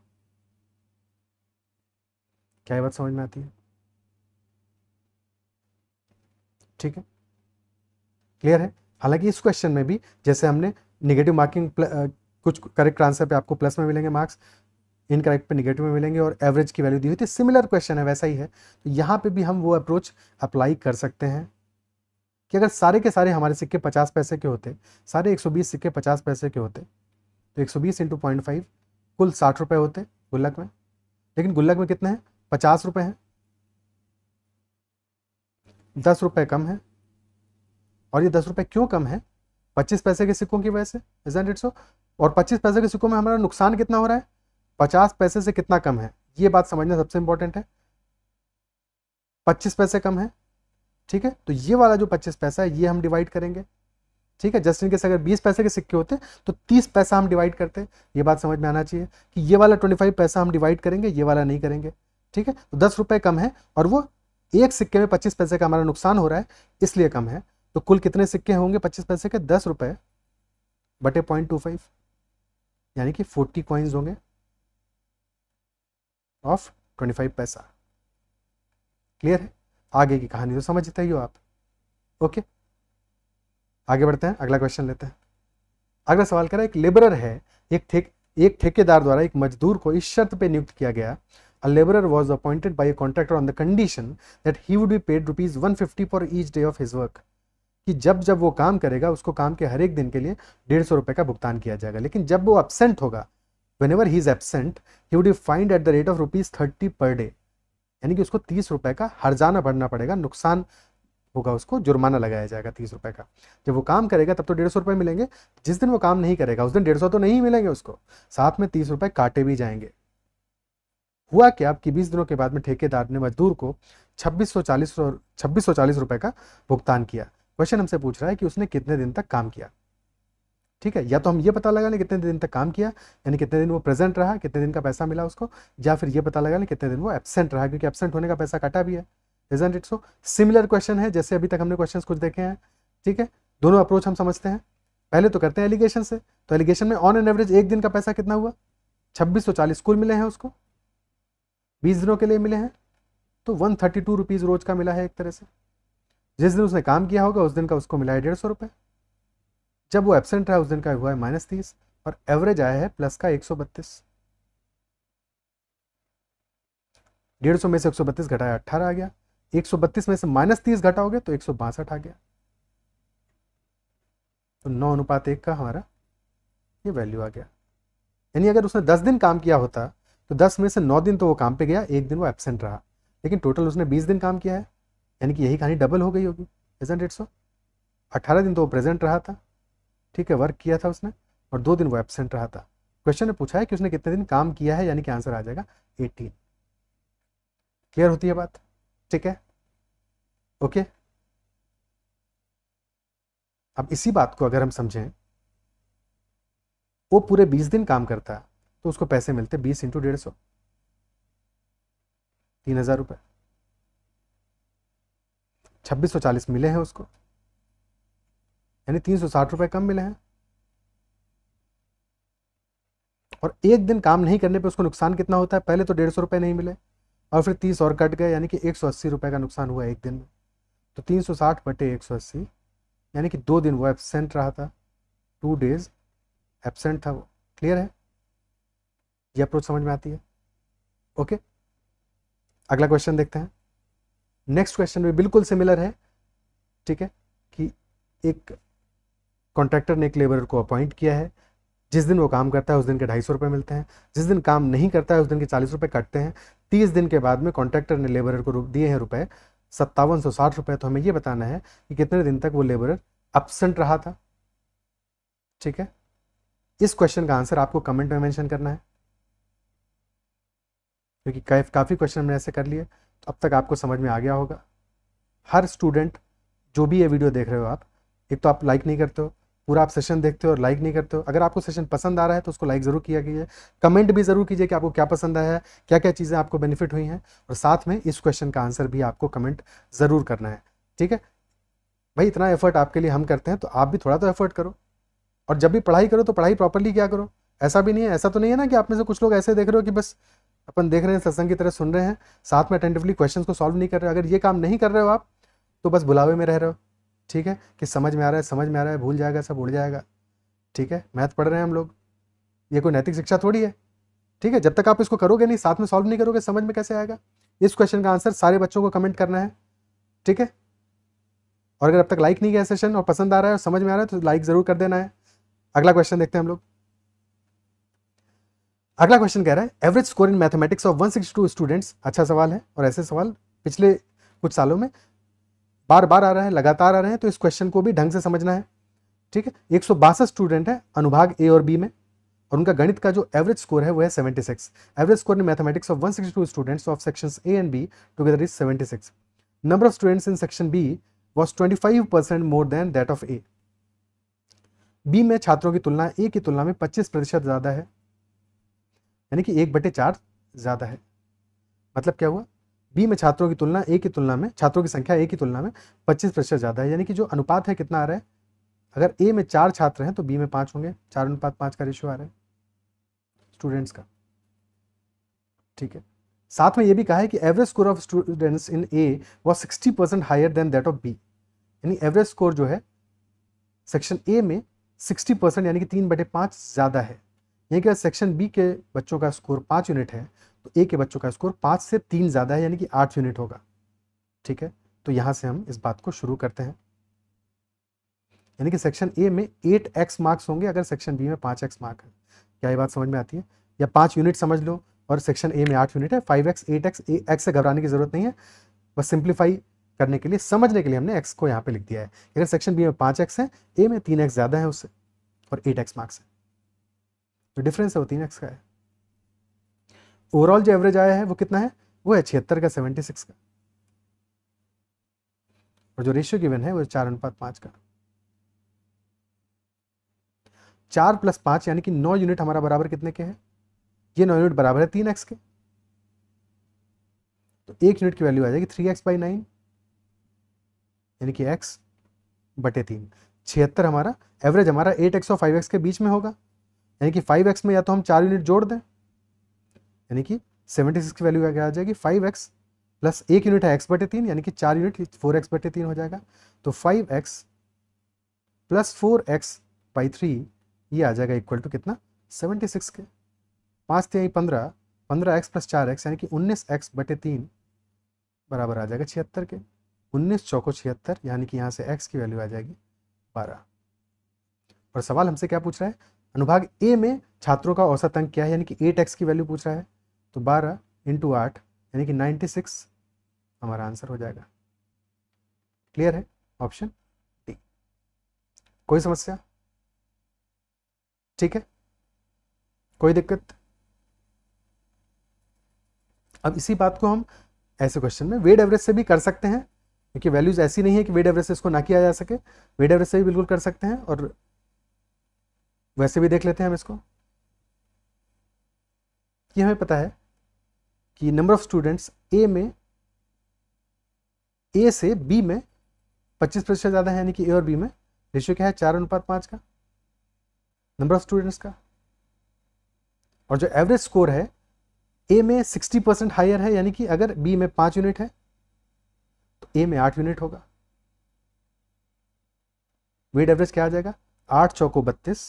क्या बात समझ में आती है ठीक है क्लियर है हालांकि इस क्वेश्चन में भी जैसे हमने निगेटिव मार्किंग कुछ करेक्ट आंसर पे आपको प्लस में मिलेंगे मार्क्स इनकरेक्ट पे निगेटिव में मिलेंगे और एवरेज की वैल्यू दी हुई थी सिमिलर क्वेश्चन है वैसा ही है तो यहाँ पे भी हम वो अप्रोच अप्लाई कर सकते हैं कि अगर सारे के सारे हमारे सिक्के पचास पैसे के होते सारे एक सौ बीस सिक्के पचास पैसे के होते तो एक सौ बीस इंटू पॉइंट फाइव कुल साठ रुपये होते गुल्लक में लेकिन गुल्लक में कितने हैं पचास रुपये हैं दस रुपये कम है और ये दस रुपये क्यों कम है पच्चीस पैसे के सिक्कों की वजह से इजेंट सो और पच्चीस पैसे के सिक्कों में हमारा नुकसान कितना हो रहा है पचास पैसे से कितना कम है ये बात समझना सबसे इंपॉर्टेंट है पच्चीस पैसे कम है ठीक है तो ये वाला जो पच्चीस पैसा है ये हम डिवाइड करेंगे ठीक है जस्ट इनकेस अगर बीस पैसे के सिक्के होते तो तीस पैसा हम डिवाइड करते ये बात समझ में आना चाहिए कि ये वाला ट्वेंटी पैसा हम डिवाइड करेंगे ये वाला नहीं करेंगे ठीक है तो दस रुपये कम है और वो एक सिक्के में पच्चीस पैसे का हमारा नुकसान हो रहा है इसलिए कम है तो कुल कितने सिक्के होंगे पच्चीस पैसे के दस रुपए बटे पॉइंट टू फाइव यानी कि फोर्टी कॉइन्स होंगे ऑफ ट्वेंटी फाइव पैसा क्लियर है आगे की कहानी तो समझते ही हो आप ओके आगे बढ़ते हैं अगला क्वेश्चन लेते हैं अगला सवाल कह रहा है एक लेबर है एक ठेक एक ठेकेदार द्वारा एक मजदूर को इस शर्त पे नियुक्त किया गया a laborer was appointed by a contractor on the condition that he would be paid rupees 150 for each day of his work. कि जब जब वो काम करेगा उसको काम के हर एक दिन के लिए डेढ़ सौ रुपए का भुगतान किया जाएगा लेकिन जब वो एबसेंट होगा whenever he is absent he would fined at the rate of rupees thirty per day यानी कि उसको तीस रुपए का हरजाना भरना पड़ेगा नुकसान होगा उसको जुर्माना लगाया जाएगा तीस रुपए का जब वो काम करेगा तब तो डेढ़ सौ रुपए मिलेंगे जिस दिन वो काम नहीं करेगा उस दिन डेढ़ सौ तो नहीं मिलेंगे उसको साथ में तीस रुपए काटे भी जाएंगे हुआ क्या कि बीस दिनों के बाद में ठेकेदार ने मजदूर को छब्बीस सौ चालीस छब्बीस सौ चालीस रुपए का भुगतान किया क्वेश्चन हमसे पूछ रहा है कि उसने कितने दिन तक काम किया ठीक है या तो हम ये पता लगा लें कितने दिन तक काम किया यानी कितने दिन वो प्रेजेंट रहा कितने दिन का पैसा मिला उसको या फिर ये पता लगा लें कितने दिन वो एबसेंट रहा क्योंकि एबसेंट होने का पैसा काटा भी है isn't it so similar question है जैसे अभी तक हमने क्वेश्चन कुछ देखे हैं ठीक है दोनों अप्रोच हम समझते हैं पहले तो करते हैं एलिगेशन से तो एलिगेशन में ऑन एन एवरेज एक दिन का पैसा कितना हुआ छब्बीस सौ चालीस कुल मिले हैं उसको बीस दिनों के लिए मिले हैं तो वन थर्टी टू रुपीज़ रोज़ का मिला है एक तरह से जिस दिन उसने काम किया होगा उस दिन का उसको मिला है डेढ़ सौ रुपये जब वो एबसेंट रहा उस दिन का हुआ है माइनस तीस और एवरेज आया है प्लस का एक सौ बत्तीस डेढ़ सौ में से एक सौ बत्तीस घटाया अट्ठारह आ गया एक सौ बत्तीस में से माइनस तीस घटाओगे तो एक सौ बासठ आ गया तो नौ अनुपात एक का हमारा ये वैल्यू आ गया यानी अगर उसने दस दिन काम किया होता तो दस में से नौ दिन तो वो काम पे गया एक दिन वो एबसेंट रहा लेकिन टोटल उसने बीस दिन काम किया है यानी कि यही कहानी डबल हो गई होगी एजेंट इट सो अट्ठारह दिन तो वो प्रेजेंट रहा था ठीक है वर्क किया था उसने और दो दिन वो एबसेंट रहा था क्वेश्चन ने पूछा है कि उसने कितने दिन काम किया है यानी कि आंसर आ जाएगा एटीन क्लियर होती है बात ठीक है ओके अब इसी बात को अगर हम समझें वो पूरे बीस दिन काम करता है तो उसको पैसे मिलते बीस इंटू डेढ़ सौ तीन हज़ार रुपये छब्बीस सौ चालीस मिले हैं उसको यानी तीन सौ साठ रुपये कम मिले हैं और एक दिन काम नहीं करने पे उसको नुकसान कितना होता है पहले तो डेढ़ सौ रुपये नहीं मिले और फिर तीस और कट गए यानी कि एक सौ अस्सी रुपये का नुकसान हुआ एक दिन में तो तीन सौ साठ बटे एक सौ अस्सी यानी कि दो दिन वो एबसेंट रहा था टू डेज एबसेंट था वो क्लियर है ये अप्रोच समझ में आती है ओके okay? अगला क्वेश्चन देखते हैं नेक्स्ट क्वेश्चन भी बिल्कुल सिमिलर है ठीक है कि एक कॉन्ट्रैक्टर ने एक लेबर को अपॉइंट किया है जिस दिन वो काम करता है उस दिन के ढाई सौ रुपये मिलते हैं जिस दिन काम नहीं करता है उस दिन के चालीस रुपये कटते हैं तीस दिन के बाद में कॉन्ट्रैक्टर ने लेबरर को दिए हैं रुपए सत्तावन सौ साठ रुपये तो हमें ये बताना है कि कितने दिन तक वो लेबरर अपसेंट रहा था ठीक है इस क्वेश्चन का आंसर आपको कमेंट में मैंशन करना है क्योंकि काफ़ी क्वेश्चन हमने ऐसे कर लिए तो अब तक आपको समझ में आ गया होगा हर स्टूडेंट जो भी ये वीडियो देख रहे हो आप एक तो आप लाइक नहीं करते हो पूरा आप सेशन देखते हो और लाइक नहीं करते हो अगर आपको सेशन पसंद आ रहा है तो उसको लाइक ज़रूर किया कीजिए कमेंट भी ज़रूर कीजिए कि आपको क्या पसंद आया है क्या क्या चीज़ें आपको बेनिफिट हुई हैं और साथ में इस क्वेश्चन का आंसर भी आपको कमेंट ज़रूर करना है ठीक है भाई इतना एफर्ट आपके लिए हम करते हैं तो आप भी थोड़ा तो एफर्ट करो और जब भी पढ़ाई करो तो पढ़ाई प्रॉपरली क्या करो ऐसा भी नहीं है ऐसा तो नहीं है ना कि आप में से कुछ लोग ऐसे देख रहे हो कि बस अपन देख रहे हैं सत्संग की तरह सुन रहे हैं साथ में अटेंटिवली क्वेश्चन को सॉल्व नहीं कर रहे हो अगर ये काम नहीं कर रहे हो आप तो बस बुलावे में रह रहे हो ठीक है कि समझ में आ रहा है समझ में आ रहा है भूल जाएगा सब उड़ जाएगा ठीक है मैथ पढ़ रहे हैं हम लोग ये कोई नैतिक शिक्षा थोड़ी है ठीक है जब तक आप इसको करोगे नहीं साथ में सॉल्व नहीं करोगे समझ में कैसे आएगा इस क्वेश्चन का आंसर सारे बच्चों को कमेंट करना है ठीक है और अगर अब तक लाइक नहीं किया सेशन और पसंद आ रहा है और समझ में आ रहा है तो लाइक ज़रूर कर देना है अगला क्वेश्चन देखते हैं हम लोग अगला क्वेश्चन कह रहा है average score in mathematics of 162 students अच्छा सवाल है और ऐसे सवाल पिछले कुछ सालों में बार बार आ रहे हैं लगातार आ रहे हैं तो इस क्वेश्चन को भी ढंग से समझना है ठीक है एक स्टूडेंट है अनुभाग ए और बी में और उनका गणित का जो एवरेज स्कोर है वो है 76 average score in mathematics of 162 students of sections A and B together is 76 number of students in section B was 25 percent more than that of A B में छात्रों की तुलना ए की तुलना में 25 प्रतिशत ज़्यादा है यानी कि एक बटे चार ज़्यादा है मतलब क्या हुआ बी में छात्रों की तुलना ए की तुलना में छात्रों की संख्या ए की तुलना में पच्चीस प्रतिशत ज़्यादा है यानी कि जो अनुपात है कितना आ रहा है अगर ए में चार छात्र हैं तो बी में पाँच होंगे चार अनुपात पाँच का रेशियो आ रहा है स्टूडेंट्स का ठीक है साथ में ये भी कहा है कि average score of students in A was sixty percent higher than that of B यानी एवरेज स्कोर जो है सेक्शन ए में सिक्सटी परसेंट यानी कि तीन बटे पाँच ज़्यादा है यहीं का सेक्शन बी के बच्चों का स्कोर पाँच यूनिट है तो ए के बच्चों का स्कोर पाँच से तीन ज़्यादा है यानी कि आठ यूनिट होगा ठीक है तो यहाँ से हम इस बात को शुरू करते हैं यानी कि सेक्शन ए में एट एक्स मार्क्स होंगे अगर सेक्शन बी में पाँच एक्स मार्क है क्या ये बात समझ में आती है या पाँच यूनिट समझ लो और सेक्शन ए में आठ यूनिट है five x eight x a x से घबराने की जरूरत नहीं है बस सिंप्लीफाई करने के लिए समझने के लिए हमने एक्स को यहाँ पे लिख दिया है अगर सेक्शन बी में पाँच एक्स है ए में तीन एक्स ज़्यादा है उससे और एट एक्स मार्क्स है डिफरेंस है वो तीन एक्स का है ओवरऑल जो एवरेज आया है वो कितना है वो है छिहत्तर का सेवेंटी सिक्स का और जो रेशियो गिवन है वो चार अनुपात पांच का चार प्लस पांच यानी कि नौ यूनिट हमारा बराबर कितने के हैं ये नौ यूनिट बराबर है तीन एक्स के तो एक यूनिट की वैल्यू आ जाएगी थ्री एक्स बाई नाइन यानी कि एक्स बटे तीन छिहत्तर हमारा एवरेज हमारा एट एक्स और फाइव एक्स के बीच में होगा यानी कि 5x में या तो हम चार यूनिट जोड़ दें यानी कि 76 की वैल्यू क्या आ जाएगी 5x प्लस एक यूनिट है x बटे तीन यानी कि चार यूनिट 4x बटे तीन हो जाएगा तो 5x plus four x by three ये आ जाएगा इक्वल टू कितना 76 के पाँच तिहाई पंद्रह पंद्रह एक्स प्लस चार एक्स यानी कि उन्नीस एक्स बटे तीन बराबर आ जाएगा छिहत्तर के उन्नीस चौको छिहत्तर यानी कि यहाँ से एक्स की वैल्यू आ जाएगी बारह और सवाल हमसे क्या पूछ रहा है अनुभाग ए में छात्रों का औसत अंक क्या है यानी कि एट एक्स की वैल्यू पूछ रहा है तो बारह इंटू आठ यानी कि नाइन्टी सिक्स हमारा आंसर हो जाएगा क्लियर है ऑप्शन डी कोई समस्या ठीक है कोई दिक्कत अब इसी बात को हम ऐसे क्वेश्चन में वेड एवरेज से भी कर सकते हैं क्योंकि वैल्यूज ऐसी नहीं है कि वेड एवरेज से इसको ना किया जा सके वेड एवरेज से भी बिल्कुल कर सकते हैं और वैसे भी देख लेते हैं हम इसको कि हमें पता है कि नंबर ऑफ स्टूडेंट्स ए में ए से बी में 25 प्रतिशत ज़्यादा है यानी कि ए और बी में रेशियो क्या है चार अनुपात पाँच का नंबर ऑफ स्टूडेंट्स का और जो एवरेज स्कोर है ए में 60 परसेंट हायर है यानी कि अगर बी में पाँच यूनिट है तो ए में आठ यूनिट होगा वेट एवरेज क्या आ जाएगा आठ चौको बत्तीस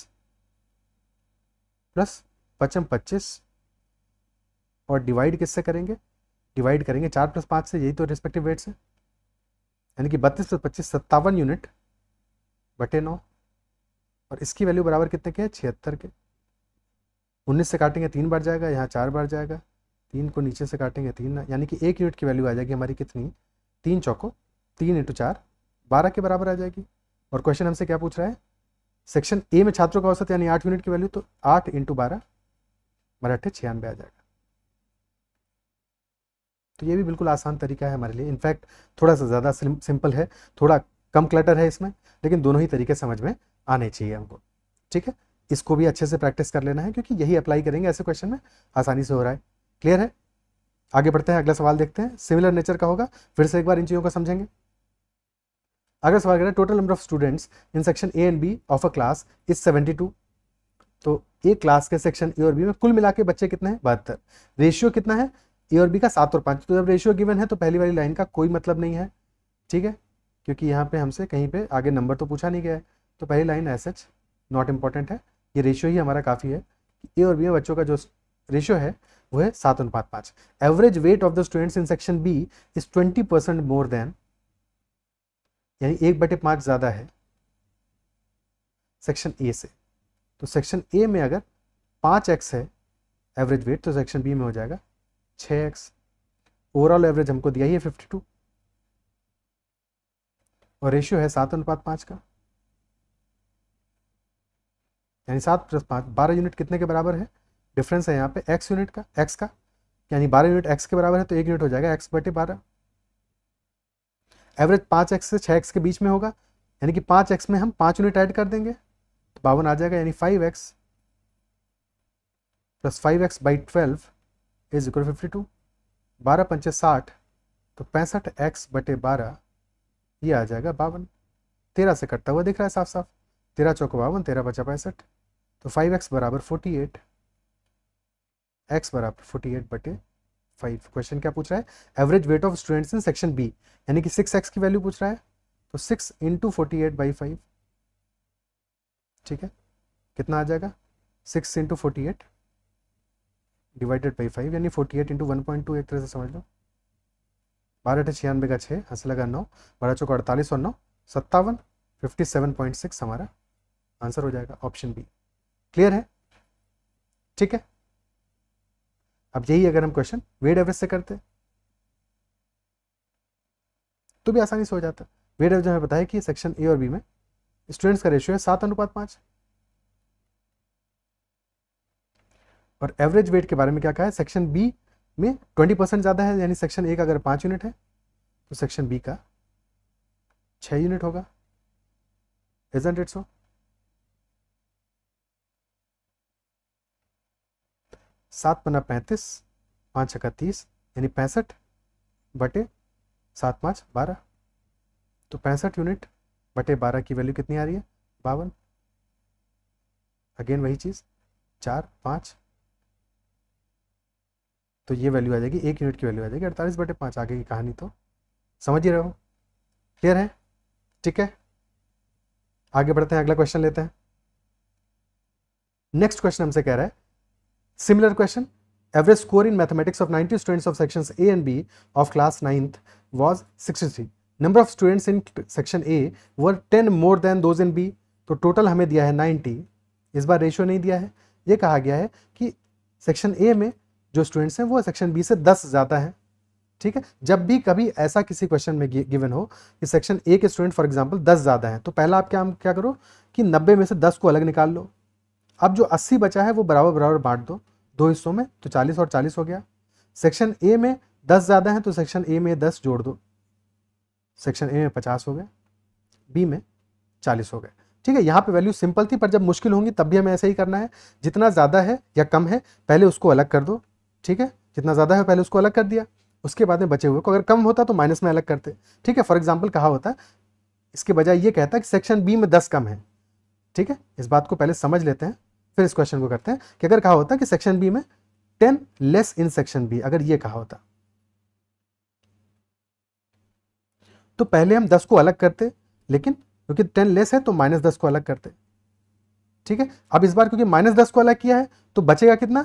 प्लस पचम पच्चीस और डिवाइड किससे करेंगे डिवाइड करेंगे चार प्लस पाँच से यही तो रिस्पेक्टिव वेट्स है यानी कि बत्तीस प्लस पच्चीस सत्तावन यूनिट बटे नौ और इसकी वैल्यू बराबर कितने के छिहत्तर के उन्नीस से काटेंगे तीन बार जाएगा यहाँ चार बार जाएगा तीन को नीचे से काटेंगे तीन यानी कि एक यूनिट की वैल्यू आ जाएगी हमारी कितनी तीन चौको तीन इंटू चार बारह के बराबर आ जाएगी और क्वेश्चन हमसे क्या पूछ रहा है सेक्शन ए में छात्रों का औसत यानी आठ यूनिट की वैल्यू तो आठ इंटू बारह मराठे छियानबे छियानवे आ जाएगा तो ये भी बिल्कुल आसान तरीका है हमारे लिए इनफैक्ट थोड़ा सा ज़्यादा सिंपल है थोड़ा कम क्लटर है इसमें लेकिन दोनों ही तरीके समझ में आने चाहिए हमको ठीक है इसको भी अच्छे से प्रैक्टिस कर लेना है क्योंकि यही अप्लाई करेंगे ऐसे क्वेश्चन में आसानी से हो रहा है क्लियर है आगे बढ़ते हैं अगला सवाल देखते हैं सिमिलर नेचर का होगा फिर से एक बार इन चीज़ों का समझेंगे अगर सवाल करें total number of students in section A and B of a class is seventy two तो ए क्लास के सेक्शन ए और बी में कुल मिला के बच्चे कितने हैं बहत्तर रेशियो कितना है ए और बी का सात और पाँच तो जब रेशियो गिवन है तो पहली वाली लाइन का कोई मतलब नहीं है ठीक है क्योंकि यहाँ पे हमसे कहीं पे आगे नंबर तो पूछा नहीं गया है तो पहली line S H not important है ये रेशियो ही हमारा काफ़ी है ए और बी में बच्चों का जो रेशियो है वो है सात अनुपात पाँच average weight of the students in section B is twenty percent more than यानी एक बटे पाँच ज़्यादा है सेक्शन ए से तो सेक्शन ए में अगर पाँच एक्स है एवरेज वेट तो सेक्शन बी में हो जाएगा छः एक्स ओवरऑल एवरेज हमको दिया ही है फिफ्टी टू और रेशियो है सात अनुपात पाँच का यानी सात प्लस पाँच बारह यूनिट कितने के बराबर है डिफरेंस है यहाँ पे एक्स यूनिट का एक्स का यानी बारह यूनिट एक्स के बराबर है तो एक यूनिट हो जाएगा एक्स बटे बारह एवरेज पाँच एक्स से छः एक्स के बीच में होगा यानी कि पाँच एक्स में हम पाँच यूनिट ऐड कर देंगे तो बावन आ जाएगा यानी five x plus five x by twelve is equal fifty two बारह पंचे साठ तो पैंसठ एक्स बटे बारह ये आ जाएगा बावन तेरह से कटता हुआ दिख रहा है साफ साफ तेरह चौक बावन तेरह बचा पैंसठ तो फाइव एक्स बराबर फोर्टी एट एक्स बराबर फोर्टी एट बटे फाइव क्वेश्चन क्या पूछ रहा है average weight of students in section B यानी कि सिक्स एक्स की वैल्यू पूछ रहा है तो six into forty eight by five ठीक है कितना आ जाएगा six into forty eight divided by five यानी forty eight into one point two एक तरह से समझ लो बारह अठे छियानवे का छः हंस लगा नौ बारह चौक अड़तालीस और नौ सत्तावन फिफ्टी सेवन पॉइंट सिक्स हमारा आंसर हो जाएगा ऑप्शन बी क्लियर है ठीक है अब यही अगर हम क्वेश्चन वेट एवरेज से करते तो भी आसानी से हो जाता वेट एवरेज हमें बताया कि सेक्शन ए और बी में स्टूडेंट्स का रेशियो है सात अनुपात पांच और एवरेज वेट के बारे में क्या कहा है सेक्शन बी में ट्वेंटी परसेंट ज़्यादा है यानी सेक्शन ए का अगर पांच यूनिट है तो सेक्शन बी का छह यूनिट होगा इजेंट इट सात पन्ना पैंतीस पाँच छक्का तीस यानी पैंसठ बटे सात पाँच बारह तो पैंसठ यूनिट बटे बारह की वैल्यू कितनी आ रही है बावन अगेन वही चीज़ चार पाँच तो ये वैल्यू आ जाएगी एक यूनिट की वैल्यू आ जाएगी अड़तालीस बटे पाँच आगे की कहानी तो समझ ही रहे हो क्लियर है ठीक है आगे बढ़ते हैं अगला क्वेश्चन लेते हैं नेक्स्ट क्वेश्चन हमसे कह रहा है Similar question, average score in mathematics of 90 students of sections A and B of class 9th was 63. Number of students in section A were 10 more than those in B. तो total हमें दिया है 90. इस बार ratio नहीं दिया है ये कहा गया है कि सेक्शन ए में जो स्टूडेंट्स हैं वो सेक्शन बी से 10 ज़्यादा है ठीक है जब भी कभी ऐसा किसी क्वेश्चन में गिवन हो कि सेक्शन ए के स्टूडेंट फॉर एग्जांपल 10 ज़्यादा हैं तो पहला आप क्या क्या करो कि 90 में से 10 को अलग निकाल लो अब जो 80 बचा है वो बराबर बराबर बांट दो दो हिस्सों में तो 40 और 40 हो गया सेक्शन ए में 10 ज़्यादा है तो सेक्शन ए में 10 जोड़ दो सेक्शन ए में 50 हो गए बी में 40 हो गए ठीक है यहाँ पे वैल्यू सिंपल थी पर जब मुश्किल होंगी तब भी हमें ऐसा ही करना है जितना ज़्यादा है या कम है पहले उसको अलग कर दो ठीक है जितना ज़्यादा है पहले उसको अलग कर दिया उसके बाद में बचे हुए को अगर कम होता तो माइनस में अलग करते ठीक है फॉर एग्जाम्पल कहा होता इसके बजाय ये कहता कि सेक्शन बी में दस कम है ठीक है इस बात को पहले समझ लेते हैं फिर इस क्वेश्चन को करते हैं कि अगर कहा होता कि सेक्शन बी में ten less in section B अगर ये कहा होता तो पहले हम दस को अलग करते लेकिन क्योंकि टेन लेस है तो माइनस दस को अलग करते ठीक है अब इस बार क्योंकि माइनस दस को अलग किया है तो बचेगा कितना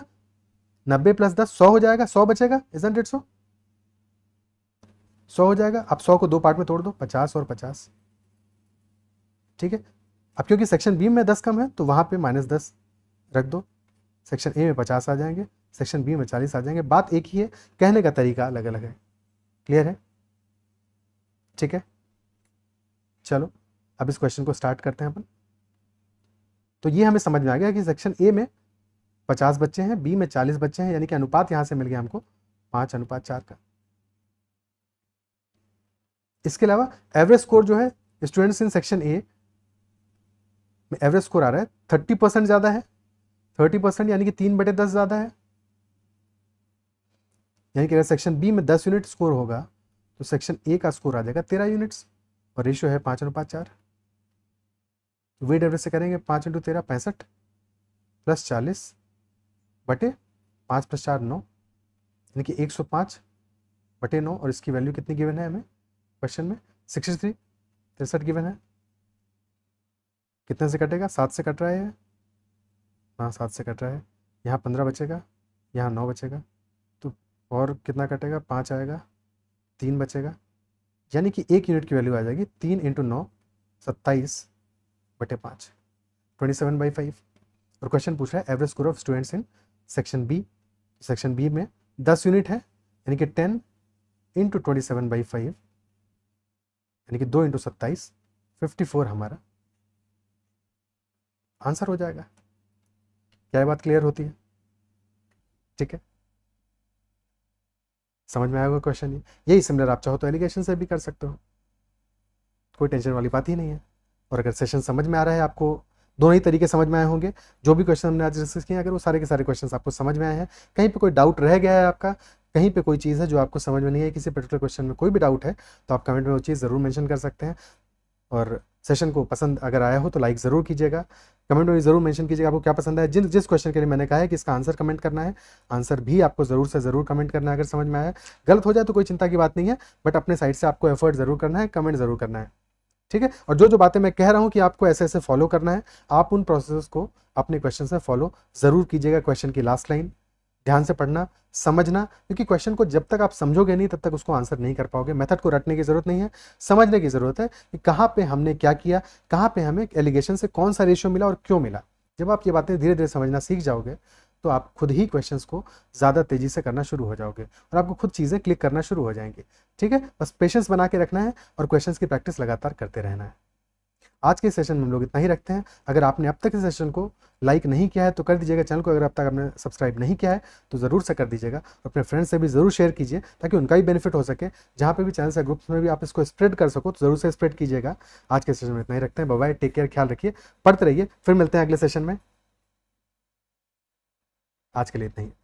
नब्बे प्लस दस सौ हो जाएगा सौ बचेगा इज हंड्रेड सौ सौ हो जाएगा अब सौ को दो पार्ट में तोड़ दो पचास और पचास ठीक है अब क्योंकि सेक्शन बी में दस कम है तो वहां पे माइनस दस रख दो सेक्शन ए में पचास आ जाएंगे सेक्शन बी में चालीस आ जाएंगे बात एक ही है कहने का तरीका अलग अलग है क्लियर है ठीक है चलो अब इस क्वेश्चन को स्टार्ट करते हैं अपन तो ये हमें समझ में आ गया कि सेक्शन ए में पचास बच्चे हैं बी में चालीस बच्चे हैं यानी कि अनुपात यहाँ से मिल गया हमको पाँच अनुपात चार का इसके अलावा एवरेज स्कोर जो है स्टूडेंट्स इन सेक्शन ए में एवरेज स्कोर आ रहा है थर्टी परसेंट ज़्यादा है थर्टी परसेंट यानी कि तीन बटे दस ज़्यादा है यानी कि अगर सेक्शन बी में दस यूनिट स्कोर होगा तो सेक्शन ए का स्कोर आ जाएगा तेरह यूनिट्स और रेशियो है पाँच अनुपात चार वेट तो एवरेज से करेंगे पाँच इंटू तेरह पैंसठ प्लस चालीस बटे पाँच प्लस चार नौ यानी कि एक सौ पाँच बटे नौ और इसकी वैल्यू कितनी गिवन है हमें क्वेश्चन में सिक्सटी थ्री तिरसठ गिवन है कितने से कटेगा सात से कट रहा है यहाँ सात से कट रहा है यहाँ पंद्रह बचेगा यहाँ नौ बचेगा तो और कितना कटेगा पाँच आएगा तीन बचेगा यानी कि एक यूनिट की वैल्यू आ जाएगी तीन इंटू नौ सत्ताईस बटे पाँच ट्वेंटी सेवन बाई फाइव और क्वेश्चन पूछ रहा है average score of students in section B section B में दस यूनिट है यानी कि ten into twenty seven by five यानी कि दो इंटू सत्ताईस फिफ्टी फोर हमारा आंसर हो जाएगा क्या बात क्लियर होती है ठीक है समझ में आएगा क्वेश्चन ये यही सिमिलर आप चाहो तो एलिगेशन से भी कर सकते हो कोई टेंशन वाली बात ही नहीं है और अगर सेशन समझ में आ रहा है आपको दोनों ही तरीके समझ में आए होंगे जो भी क्वेश्चन हमने आज डिस्कस किए अगर वो सारे के सारे क्वेश्चन आपको समझ में आए हैं कहीं पर कोई डाउट रह गया है आपका कहीं पे कोई चीज़ है जो आपको समझ में नहीं है किसी पर्टिकुलर क्वेश्चन में कोई भी डाउट है तो आप कमेंट में वो चीज़ ज़रूर मैंशन कर सकते हैं और सेशन को पसंद अगर आया हो तो लाइक ज़रूर कीजिएगा कमेंट में ज़रूर मेंशन कीजिएगा आपको क्या पसंद है जिन जिस क्वेश्चन के लिए मैंने कहा है कि इसका आंसर कमेंट करना है आंसर भी आपको ज़रूर से ज़रूर कमेंट करना है अगर समझ में आया गलत हो जाए तो कोई चिंता की बात नहीं है बट अपने साइड से आपको एफर्ट ज़रूर करना है कमेंट ज़रूर करना है ठीक है और जो जो बातें मैं कह रहा हूँ कि आपको ऐसे ऐसे फॉलो करना है आप उन प्रोसेस को अपने क्वेश्चन में फॉलो ज़रूर कीजिएगा क्वेश्चन की लास्ट लाइन ध्यान से पढ़ना समझना क्योंकि क्वेश्चन को जब तक आप समझोगे नहीं तब तक उसको आंसर नहीं कर पाओगे मेथड को रटने की ज़रूरत नहीं है समझने की ज़रूरत है कि कहाँ पे हमने क्या किया कहाँ पे हमें एलिगेशन से कौन सा रेशियो मिला और क्यों मिला जब आप ये बातें धीरे धीरे समझना सीख जाओगे तो आप खुद ही क्वेश्चन को ज़्यादा तेज़ी से करना शुरू हो जाओगे और आपको खुद चीज़ें क्लिक करना शुरू हो जाएंगी ठीक है बस पेशेंस बना के रखना है और क्वेश्चन की प्रैक्टिस लगातार करते रहना है आज के सेशन में हम लोग इतना ही रखते हैं अगर आपने अब तक इस सेशन को लाइक नहीं किया है तो कर दीजिएगा चैनल को अगर अब तक आपने सब्सक्राइब नहीं किया है तो ज़रूर से कर दीजिएगा अपने फ्रेंड्स से भी ज़रूर शेयर कीजिए ताकि उनका भी बेनिफिट हो सके जहाँ पे भी चैनल या ग्रुप्स में भी आप इसको स्प्रेड कर सको तो ज़रूर से स्प्रेड कीजिएगा आज के सेशन में इतना ही रखते हैं बाय टेक केयर ख्याल रखिए पढ़ते रहिए फिर मिलते हैं अगले सेशन में आज के लिए इतना ही